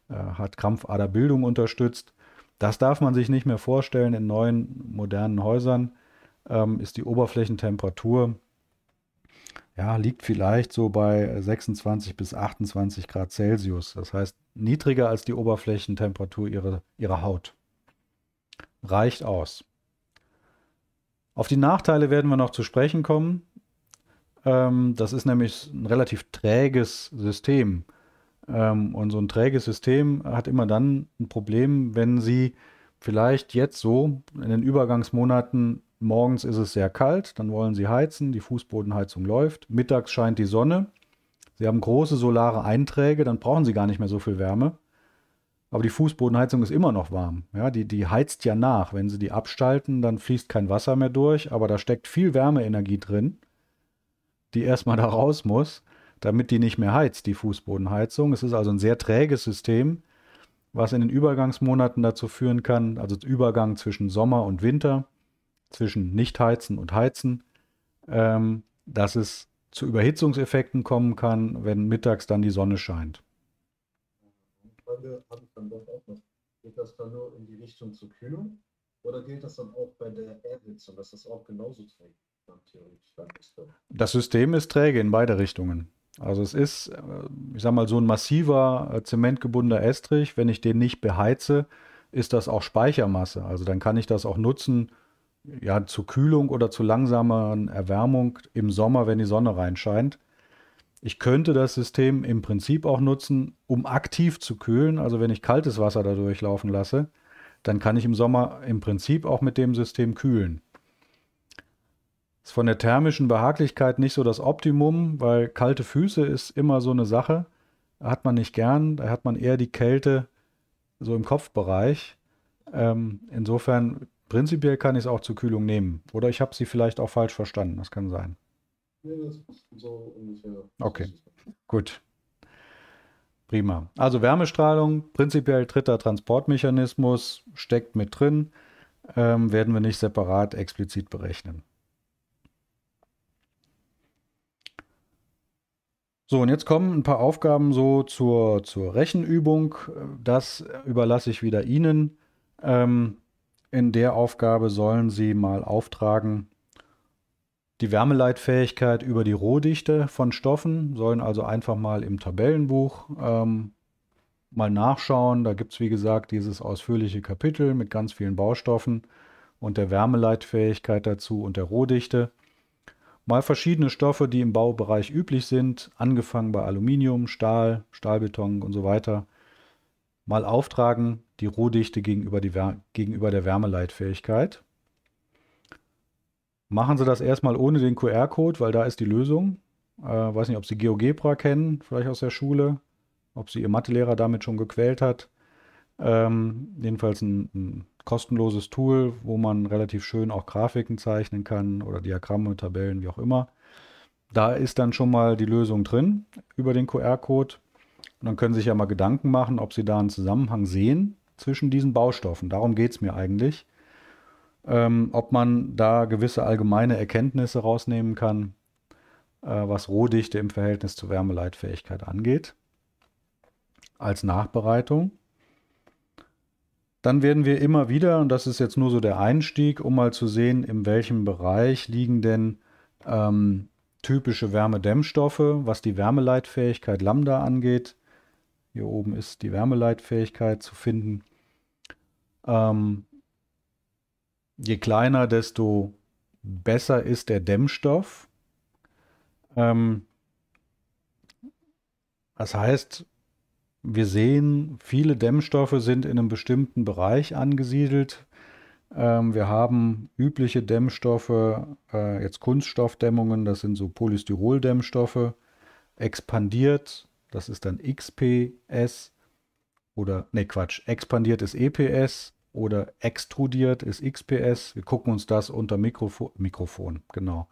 äh, hat Krampfaderbildung unterstützt. Das darf man sich nicht mehr vorstellen in neuen modernen Häusern. Ähm, ist die Oberflächentemperatur ja, liegt vielleicht so bei 26 bis 28 Grad Celsius. Das heißt, niedriger als die Oberflächentemperatur ihrer, ihrer Haut. Reicht aus. Auf die Nachteile werden wir noch zu sprechen kommen. Ähm, das ist nämlich ein relativ träges System. Ähm, und so ein träges System hat immer dann ein Problem, wenn Sie vielleicht jetzt so in den Übergangsmonaten Morgens ist es sehr kalt, dann wollen sie heizen, die Fußbodenheizung läuft. Mittags scheint die Sonne. Sie haben große solare Einträge, dann brauchen sie gar nicht mehr so viel Wärme. Aber die Fußbodenheizung ist immer noch warm. Ja, die, die heizt ja nach. Wenn sie die abstalten, dann fließt kein Wasser mehr durch, aber da steckt viel Wärmeenergie drin, die erstmal da raus muss, damit die nicht mehr heizt, die Fußbodenheizung. Es ist also ein sehr träges System, was in den Übergangsmonaten dazu führen kann, also Übergang zwischen Sommer und Winter, zwischen Nichtheizen und Heizen, ähm, dass es zu Überhitzungseffekten kommen kann, wenn mittags dann die Sonne scheint. Frage habe ich dann doch auch noch. Geht das dann nur in die Richtung zur Kühlung oder gilt das dann auch bei der Erdhitzung, dass das auch genauso trägt? Das System ist träge in beide Richtungen. Also es ist, äh, ich sage mal, so ein massiver äh, zementgebundener Estrich. Wenn ich den nicht beheize, ist das auch Speichermasse. Also dann kann ich das auch nutzen, ja, zur Kühlung oder zu langsameren Erwärmung im Sommer, wenn die Sonne reinscheint. Ich könnte das System im Prinzip auch nutzen, um aktiv zu kühlen. Also wenn ich kaltes Wasser da durchlaufen lasse, dann kann ich im Sommer im Prinzip auch mit dem System kühlen. Ist von der thermischen Behaglichkeit nicht so das Optimum, weil kalte Füße ist immer so eine Sache. Da Hat man nicht gern, da hat man eher die Kälte so im Kopfbereich. Ähm, insofern Prinzipiell kann ich es auch zur Kühlung nehmen. Oder ich habe sie vielleicht auch falsch verstanden. Das kann sein. Nee, das ist so ungefähr. Okay, gut. Prima. Also Wärmestrahlung, prinzipiell dritter Transportmechanismus, steckt mit drin, ähm, werden wir nicht separat explizit berechnen. So, und jetzt kommen ein paar Aufgaben so zur, zur Rechenübung. Das überlasse ich wieder Ihnen. Ähm, in der Aufgabe sollen sie mal auftragen, die Wärmeleitfähigkeit über die Rohdichte von Stoffen, sollen also einfach mal im Tabellenbuch ähm, mal nachschauen. Da gibt es, wie gesagt, dieses ausführliche Kapitel mit ganz vielen Baustoffen und der Wärmeleitfähigkeit dazu und der Rohdichte. Mal verschiedene Stoffe, die im Baubereich üblich sind, angefangen bei Aluminium, Stahl, Stahlbeton und so weiter, mal auftragen, die Rohdichte gegenüber, die gegenüber der Wärmeleitfähigkeit. Machen Sie das erstmal ohne den QR-Code, weil da ist die Lösung. Äh, weiß nicht, ob Sie GeoGebra kennen, vielleicht aus der Schule, ob Sie Ihr Mathelehrer damit schon gequält hat. Ähm, jedenfalls ein, ein, kostenloses Tool, wo man relativ schön auch Grafiken zeichnen kann oder Diagramme, Tabellen, wie auch immer. Da ist dann schon mal die Lösung drin über den QR-Code. Und dann können Sie sich ja mal Gedanken machen, ob Sie da einen Zusammenhang sehen zwischen diesen Baustoffen. Darum geht es mir eigentlich. Ähm, ob man da gewisse allgemeine Erkenntnisse rausnehmen kann, äh, was Rohdichte im Verhältnis zur Wärmeleitfähigkeit angeht, als Nachbereitung. Dann werden wir immer wieder, und das ist jetzt nur so der Einstieg, um mal zu sehen, in welchem Bereich liegen denn ähm, typische Wärmedämmstoffe, was die Wärmeleitfähigkeit Lambda angeht, hier oben ist, die Wärmeleitfähigkeit zu finden. Ähm, je kleiner, desto besser ist der Dämmstoff. Ähm, das heißt, wir sehen, viele Dämmstoffe sind in einem bestimmten Bereich angesiedelt. Ähm, wir haben übliche Dämmstoffe, äh, jetzt Kunststoffdämmungen, das sind so Polystyroldämmstoffe, expandiert das ist dann XPS oder, ne Quatsch, expandiert ist EPS oder extrudiert ist XPS. Wir gucken uns das unter Mikrofo Mikrofon, genau.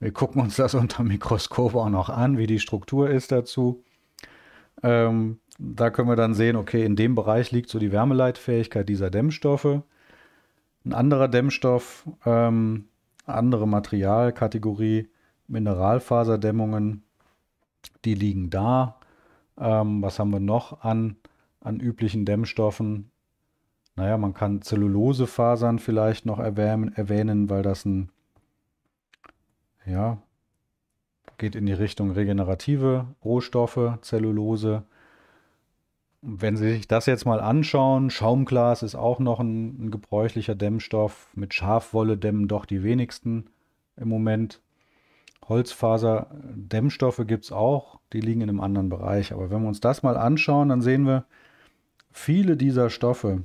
Wir gucken uns das unter Mikroskop auch noch an, wie die Struktur ist dazu. Ähm, da können wir dann sehen, okay, in dem Bereich liegt so die Wärmeleitfähigkeit dieser Dämmstoffe. Ein anderer Dämmstoff, ähm, andere Materialkategorie, Mineralfaserdämmungen, die liegen da. Ähm, was haben wir noch an, an üblichen Dämmstoffen? Naja, man kann Zellulosefasern vielleicht noch erwähnen, erwähnen, weil das ein, ja, geht in die Richtung regenerative Rohstoffe, Zellulose. Wenn Sie sich das jetzt mal anschauen, Schaumglas ist auch noch ein, ein gebräuchlicher Dämmstoff. Mit Schafwolle dämmen doch die wenigsten im Moment. Holzfaser-Dämmstoffe gibt es auch, die liegen in einem anderen Bereich. Aber wenn wir uns das mal anschauen, dann sehen wir, viele dieser Stoffe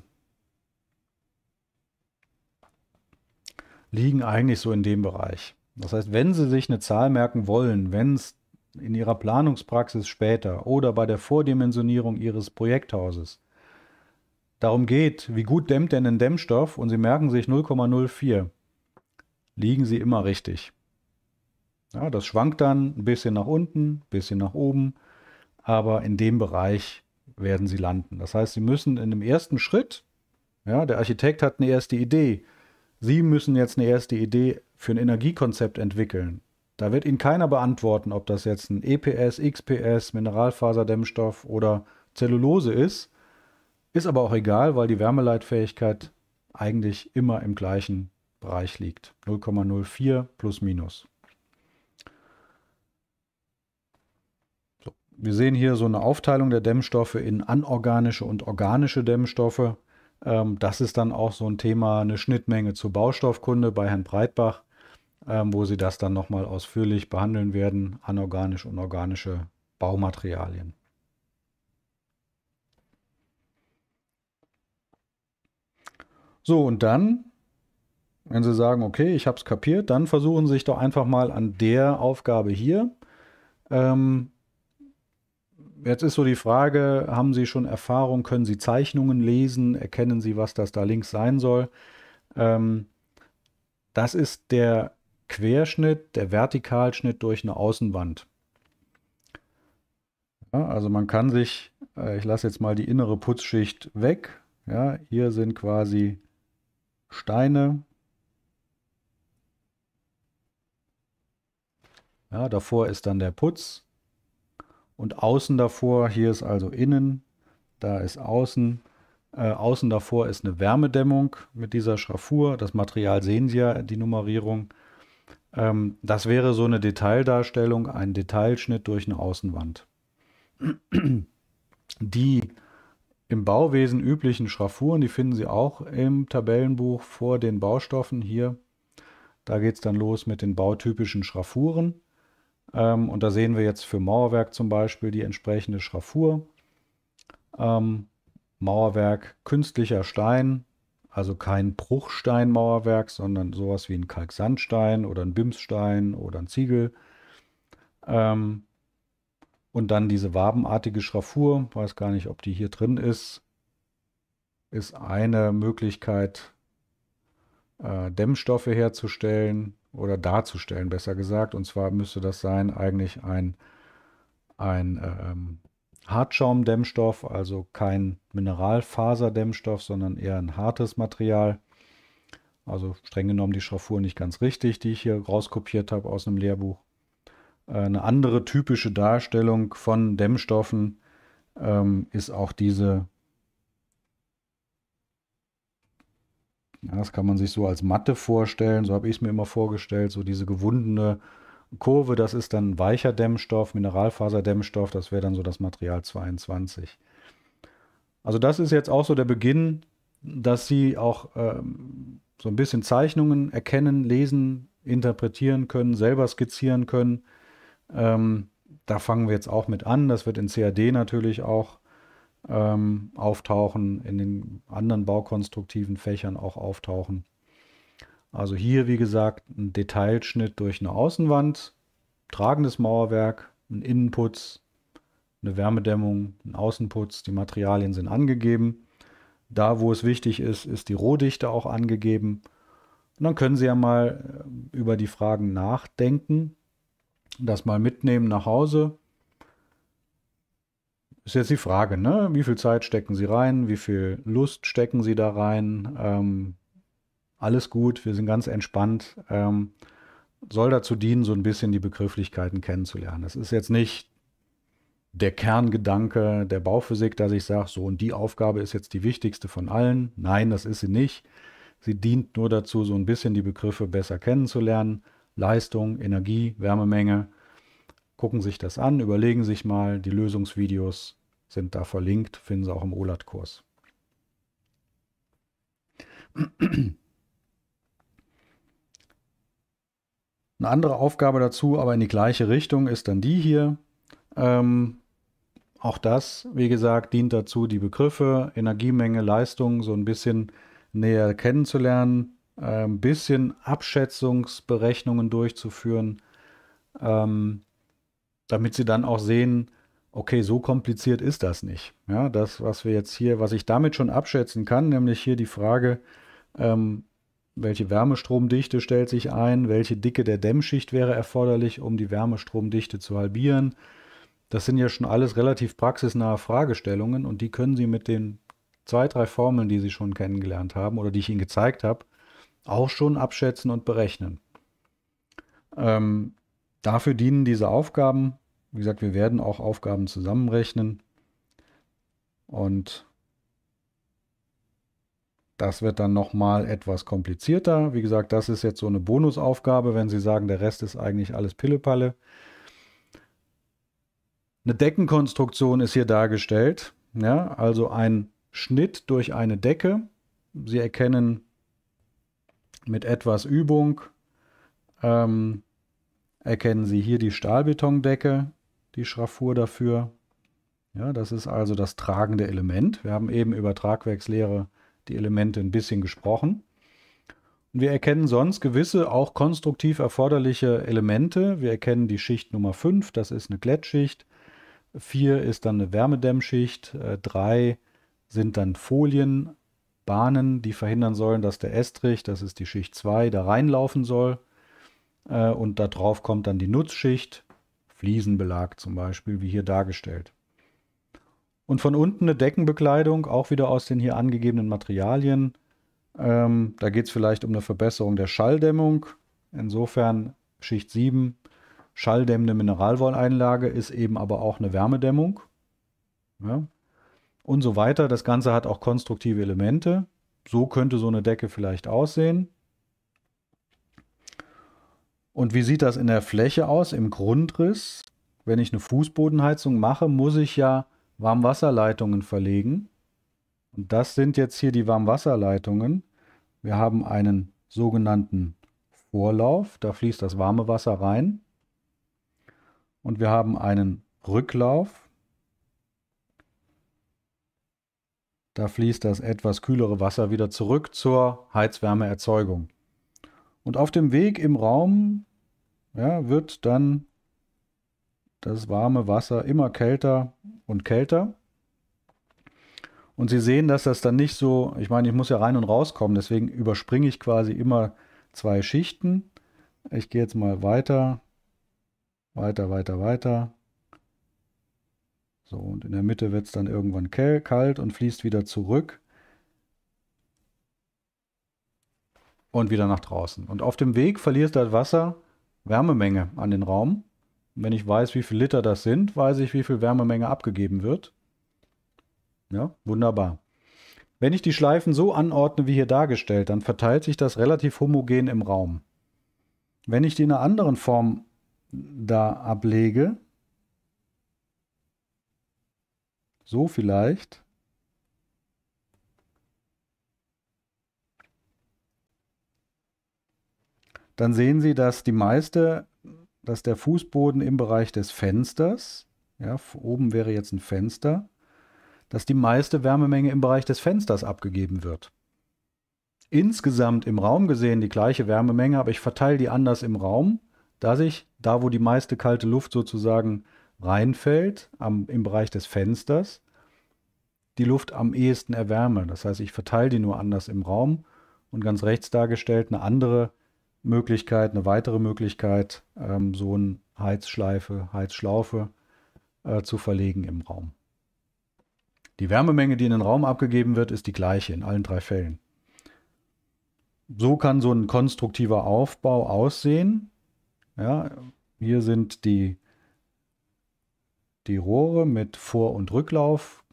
liegen eigentlich so in dem Bereich. Das heißt, wenn Sie sich eine Zahl merken wollen, wenn es in Ihrer Planungspraxis später oder bei der Vordimensionierung Ihres Projekthauses darum geht, wie gut dämmt denn ein Dämmstoff und Sie merken sich 0,04, liegen Sie immer richtig. Ja, das schwankt dann ein bisschen nach unten, ein bisschen nach oben, aber in dem Bereich werden sie landen. Das heißt, sie müssen in dem ersten Schritt, ja, der Architekt hat eine erste Idee, Sie müssen jetzt eine erste Idee für ein Energiekonzept entwickeln. Da wird Ihnen keiner beantworten, ob das jetzt ein EPS, XPS, Mineralfaserdämmstoff oder Zellulose ist. Ist aber auch egal, weil die Wärmeleitfähigkeit eigentlich immer im gleichen Bereich liegt. 0,04 plus minus. Wir sehen hier so eine Aufteilung der Dämmstoffe in anorganische und organische Dämmstoffe. Ähm, das ist dann auch so ein Thema, eine Schnittmenge zur Baustoffkunde bei Herrn Breitbach, ähm, wo Sie das dann nochmal ausführlich behandeln werden, anorganisch und organische Baumaterialien. So, und dann, wenn Sie sagen, okay, ich habe es kapiert, dann versuchen Sie sich doch einfach mal an der Aufgabe hier ähm, Jetzt ist so die Frage, haben Sie schon Erfahrung, können Sie Zeichnungen lesen, erkennen Sie, was das da links sein soll? Ähm, das ist der Querschnitt, der Vertikalschnitt durch eine Außenwand. Ja, also man kann sich, äh, ich lasse jetzt mal die innere Putzschicht weg. Ja, hier sind quasi Steine. Ja, davor ist dann der Putz und außen davor, hier ist also innen, da ist außen. Äh, außen davor ist eine Wärmedämmung mit dieser Schraffur. Das Material sehen Sie ja, die Nummerierung. Ähm, das wäre so eine Detaildarstellung, ein Detailschnitt durch eine Außenwand. Die im Bauwesen üblichen Schraffuren, die finden Sie auch im Tabellenbuch vor den Baustoffen hier. Da geht es dann los mit den bautypischen Schraffuren. Ähm, und da sehen wir jetzt für Mauerwerk zum Beispiel die entsprechende Schraffur. Ähm, Mauerwerk künstlicher Stein, also kein Bruchsteinmauerwerk, sondern sowas wie ein Kalksandstein oder ein Bimsstein oder ein Ziegel. Ähm, und dann diese wabenartige Schraffur, weiß gar nicht, ob die hier drin ist, ist eine Möglichkeit, äh, Dämmstoffe herzustellen oder darzustellen, besser gesagt. Und zwar müsste das sein eigentlich ein, ein ähm, Hartschaumdämmstoff, also kein Mineralfaserdämmstoff, sondern eher ein hartes Material. Also streng genommen die Schraffur nicht ganz richtig, die ich hier rauskopiert habe aus einem Lehrbuch. Äh, eine andere typische Darstellung von Dämmstoffen ähm, ist auch diese Ja, das kann man sich so als Matte vorstellen, so habe ich es mir immer vorgestellt, so diese gewundene Kurve, das ist dann weicher Dämmstoff, Mineralfaserdämmstoff, das wäre dann so das Material 22. Also das ist jetzt auch so der Beginn, dass Sie auch ähm, so ein bisschen Zeichnungen erkennen, lesen, interpretieren können, selber skizzieren können. Ähm, da fangen wir jetzt auch mit an. Das wird in CAD natürlich auch ähm, auftauchen, in den anderen baukonstruktiven Fächern auch auftauchen. Also hier, wie gesagt, ein Detailschnitt durch eine Außenwand, tragendes Mauerwerk, ein Innenputz, eine Wärmedämmung, ein Außenputz, die Materialien sind angegeben. Da, wo es wichtig ist, ist die Rohdichte auch angegeben. Und dann können Sie ja mal äh, über die Fragen nachdenken, das mal mitnehmen nach Hause, ist jetzt die Frage, ne? Wie viel Zeit stecken Sie rein? Wie viel Lust stecken Sie da rein? Ähm, alles gut, wir sind ganz entspannt. Ähm, soll dazu dienen, so ein bisschen die Begrifflichkeiten kennenzulernen. Das ist jetzt nicht der Kerngedanke der Bauphysik, dass ich sage, so und die Aufgabe ist jetzt die wichtigste von allen. Nein, das ist sie nicht. Sie dient nur dazu, so ein bisschen die Begriffe besser kennenzulernen. Leistung, Energie, Wärmemenge, gucken sich das an, überlegen sich mal, die Lösungsvideos sind da verlinkt, finden Sie auch im OLAT-Kurs. Eine andere Aufgabe dazu, aber in die gleiche Richtung, ist dann die hier. Ähm, auch das, wie gesagt, dient dazu, die Begriffe Energiemenge, Leistung so ein bisschen näher kennenzulernen, ein ähm, bisschen Abschätzungsberechnungen durchzuführen, ähm, damit sie dann auch sehen, okay, so kompliziert ist das nicht. Ja, das, was wir jetzt hier, was ich damit schon abschätzen kann, nämlich hier die Frage, ähm, welche Wärmestromdichte stellt sich ein, welche Dicke der Dämmschicht wäre erforderlich, um die Wärmestromdichte zu halbieren. Das sind ja schon alles relativ praxisnahe Fragestellungen und die können Sie mit den zwei, drei Formeln, die Sie schon kennengelernt haben oder die ich Ihnen gezeigt habe, auch schon abschätzen und berechnen. Ähm, dafür dienen diese Aufgaben. Wie gesagt, wir werden auch Aufgaben zusammenrechnen. Und das wird dann nochmal etwas komplizierter. Wie gesagt, das ist jetzt so eine Bonusaufgabe, wenn Sie sagen, der Rest ist eigentlich alles Pillepalle. Eine Deckenkonstruktion ist hier dargestellt. Ja, also ein Schnitt durch eine Decke. Sie erkennen mit etwas Übung ähm, erkennen Sie hier die Stahlbetondecke, die Schraffur dafür. Ja, das ist also das tragende Element. Wir haben eben über Tragwerkslehre die Elemente ein bisschen gesprochen. Und wir erkennen sonst gewisse auch konstruktiv erforderliche Elemente. Wir erkennen die Schicht Nummer 5, das ist eine Glättschicht. 4 ist dann eine Wärmedämmschicht. 3 äh, sind dann Folien, Bahnen, die verhindern sollen, dass der Estrich, das ist die Schicht 2, da reinlaufen soll äh, und darauf kommt dann die Nutzschicht, Fliesenbelag zum Beispiel, wie hier dargestellt. Und von unten eine Deckenbekleidung, auch wieder aus den hier angegebenen Materialien. Ähm, da geht es vielleicht um eine Verbesserung der Schalldämmung. Insofern Schicht 7, schalldämmende Mineralwolleinlage ist eben aber auch eine Wärmedämmung. Ja. Und so weiter. Das Ganze hat auch konstruktive Elemente. So könnte so eine Decke vielleicht aussehen. Und wie sieht das in der Fläche aus, im Grundriss? Wenn ich eine Fußbodenheizung mache, muss ich ja Warmwasserleitungen verlegen. Und das sind jetzt hier die Warmwasserleitungen. Wir haben einen sogenannten Vorlauf, da fließt das warme Wasser rein. Und wir haben einen Rücklauf, da fließt das etwas kühlere Wasser wieder zurück zur Heizwärmeerzeugung. Und auf dem Weg im Raum ja, wird dann das warme Wasser immer kälter und kälter. Und Sie sehen, dass das dann nicht so, ich meine, ich muss ja rein und rauskommen, deswegen überspringe ich quasi immer zwei Schichten. Ich gehe jetzt mal weiter, weiter, weiter, weiter. So, und in der Mitte wird es dann irgendwann kalt und fließt wieder zurück. Und wieder nach draußen. Und auf dem Weg verliert das Wasser Wärmemenge an den Raum. Und wenn ich weiß, wie viel Liter das sind, weiß ich, wie viel Wärmemenge abgegeben wird. Ja, wunderbar. Wenn ich die Schleifen so anordne, wie hier dargestellt, dann verteilt sich das relativ homogen im Raum. Wenn ich die in einer anderen Form da ablege, so vielleicht, dann sehen Sie, dass die meiste, dass der Fußboden im Bereich des Fensters, ja, oben wäre jetzt ein Fenster, dass die meiste Wärmemenge im Bereich des Fensters abgegeben wird. Insgesamt im Raum gesehen die gleiche Wärmemenge, aber ich verteile die anders im Raum, dass ich da, wo die meiste kalte Luft sozusagen reinfällt, am, im Bereich des Fensters, die Luft am ehesten erwärme. Das heißt, ich verteile die nur anders im Raum und ganz rechts dargestellt eine andere Möglichkeit, eine weitere Möglichkeit, ähm, so eine Heizschleife, Heizschlaufe äh, zu verlegen im Raum. Die Wärmemenge, die in den Raum abgegeben wird, ist die gleiche in allen drei Fällen. So kann so ein konstruktiver Aufbau aussehen. Ja, hier sind die, die Rohre mit Vor- und Rücklauf.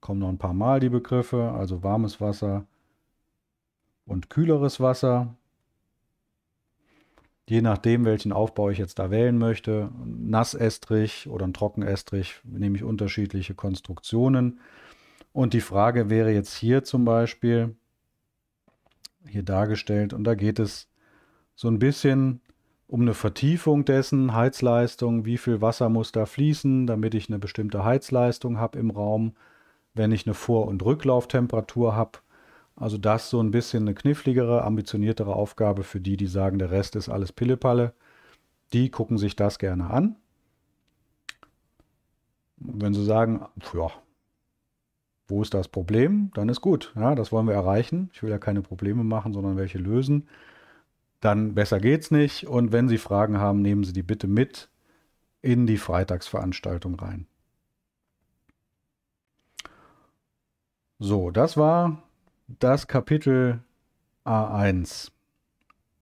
Kommen noch ein paar Mal die Begriffe, also warmes Wasser und kühleres Wasser je nachdem, welchen Aufbau ich jetzt da wählen möchte, Nassestrich oder ein Trockenestrich, nehme ich unterschiedliche Konstruktionen. Und die Frage wäre jetzt hier zum Beispiel, hier dargestellt, und da geht es so ein bisschen um eine Vertiefung dessen, Heizleistung, wie viel Wasser muss da fließen, damit ich eine bestimmte Heizleistung habe im Raum, wenn ich eine Vor- und Rücklauftemperatur habe, also das so ein bisschen eine kniffligere, ambitioniertere Aufgabe für die, die sagen, der Rest ist alles Pillepalle. Die gucken sich das gerne an. Wenn sie sagen, ja, wo ist das Problem, dann ist gut. Ja, das wollen wir erreichen. Ich will ja keine Probleme machen, sondern welche lösen. Dann besser geht's nicht. Und wenn Sie Fragen haben, nehmen Sie die bitte mit in die Freitagsveranstaltung rein. So, das war das Kapitel A1.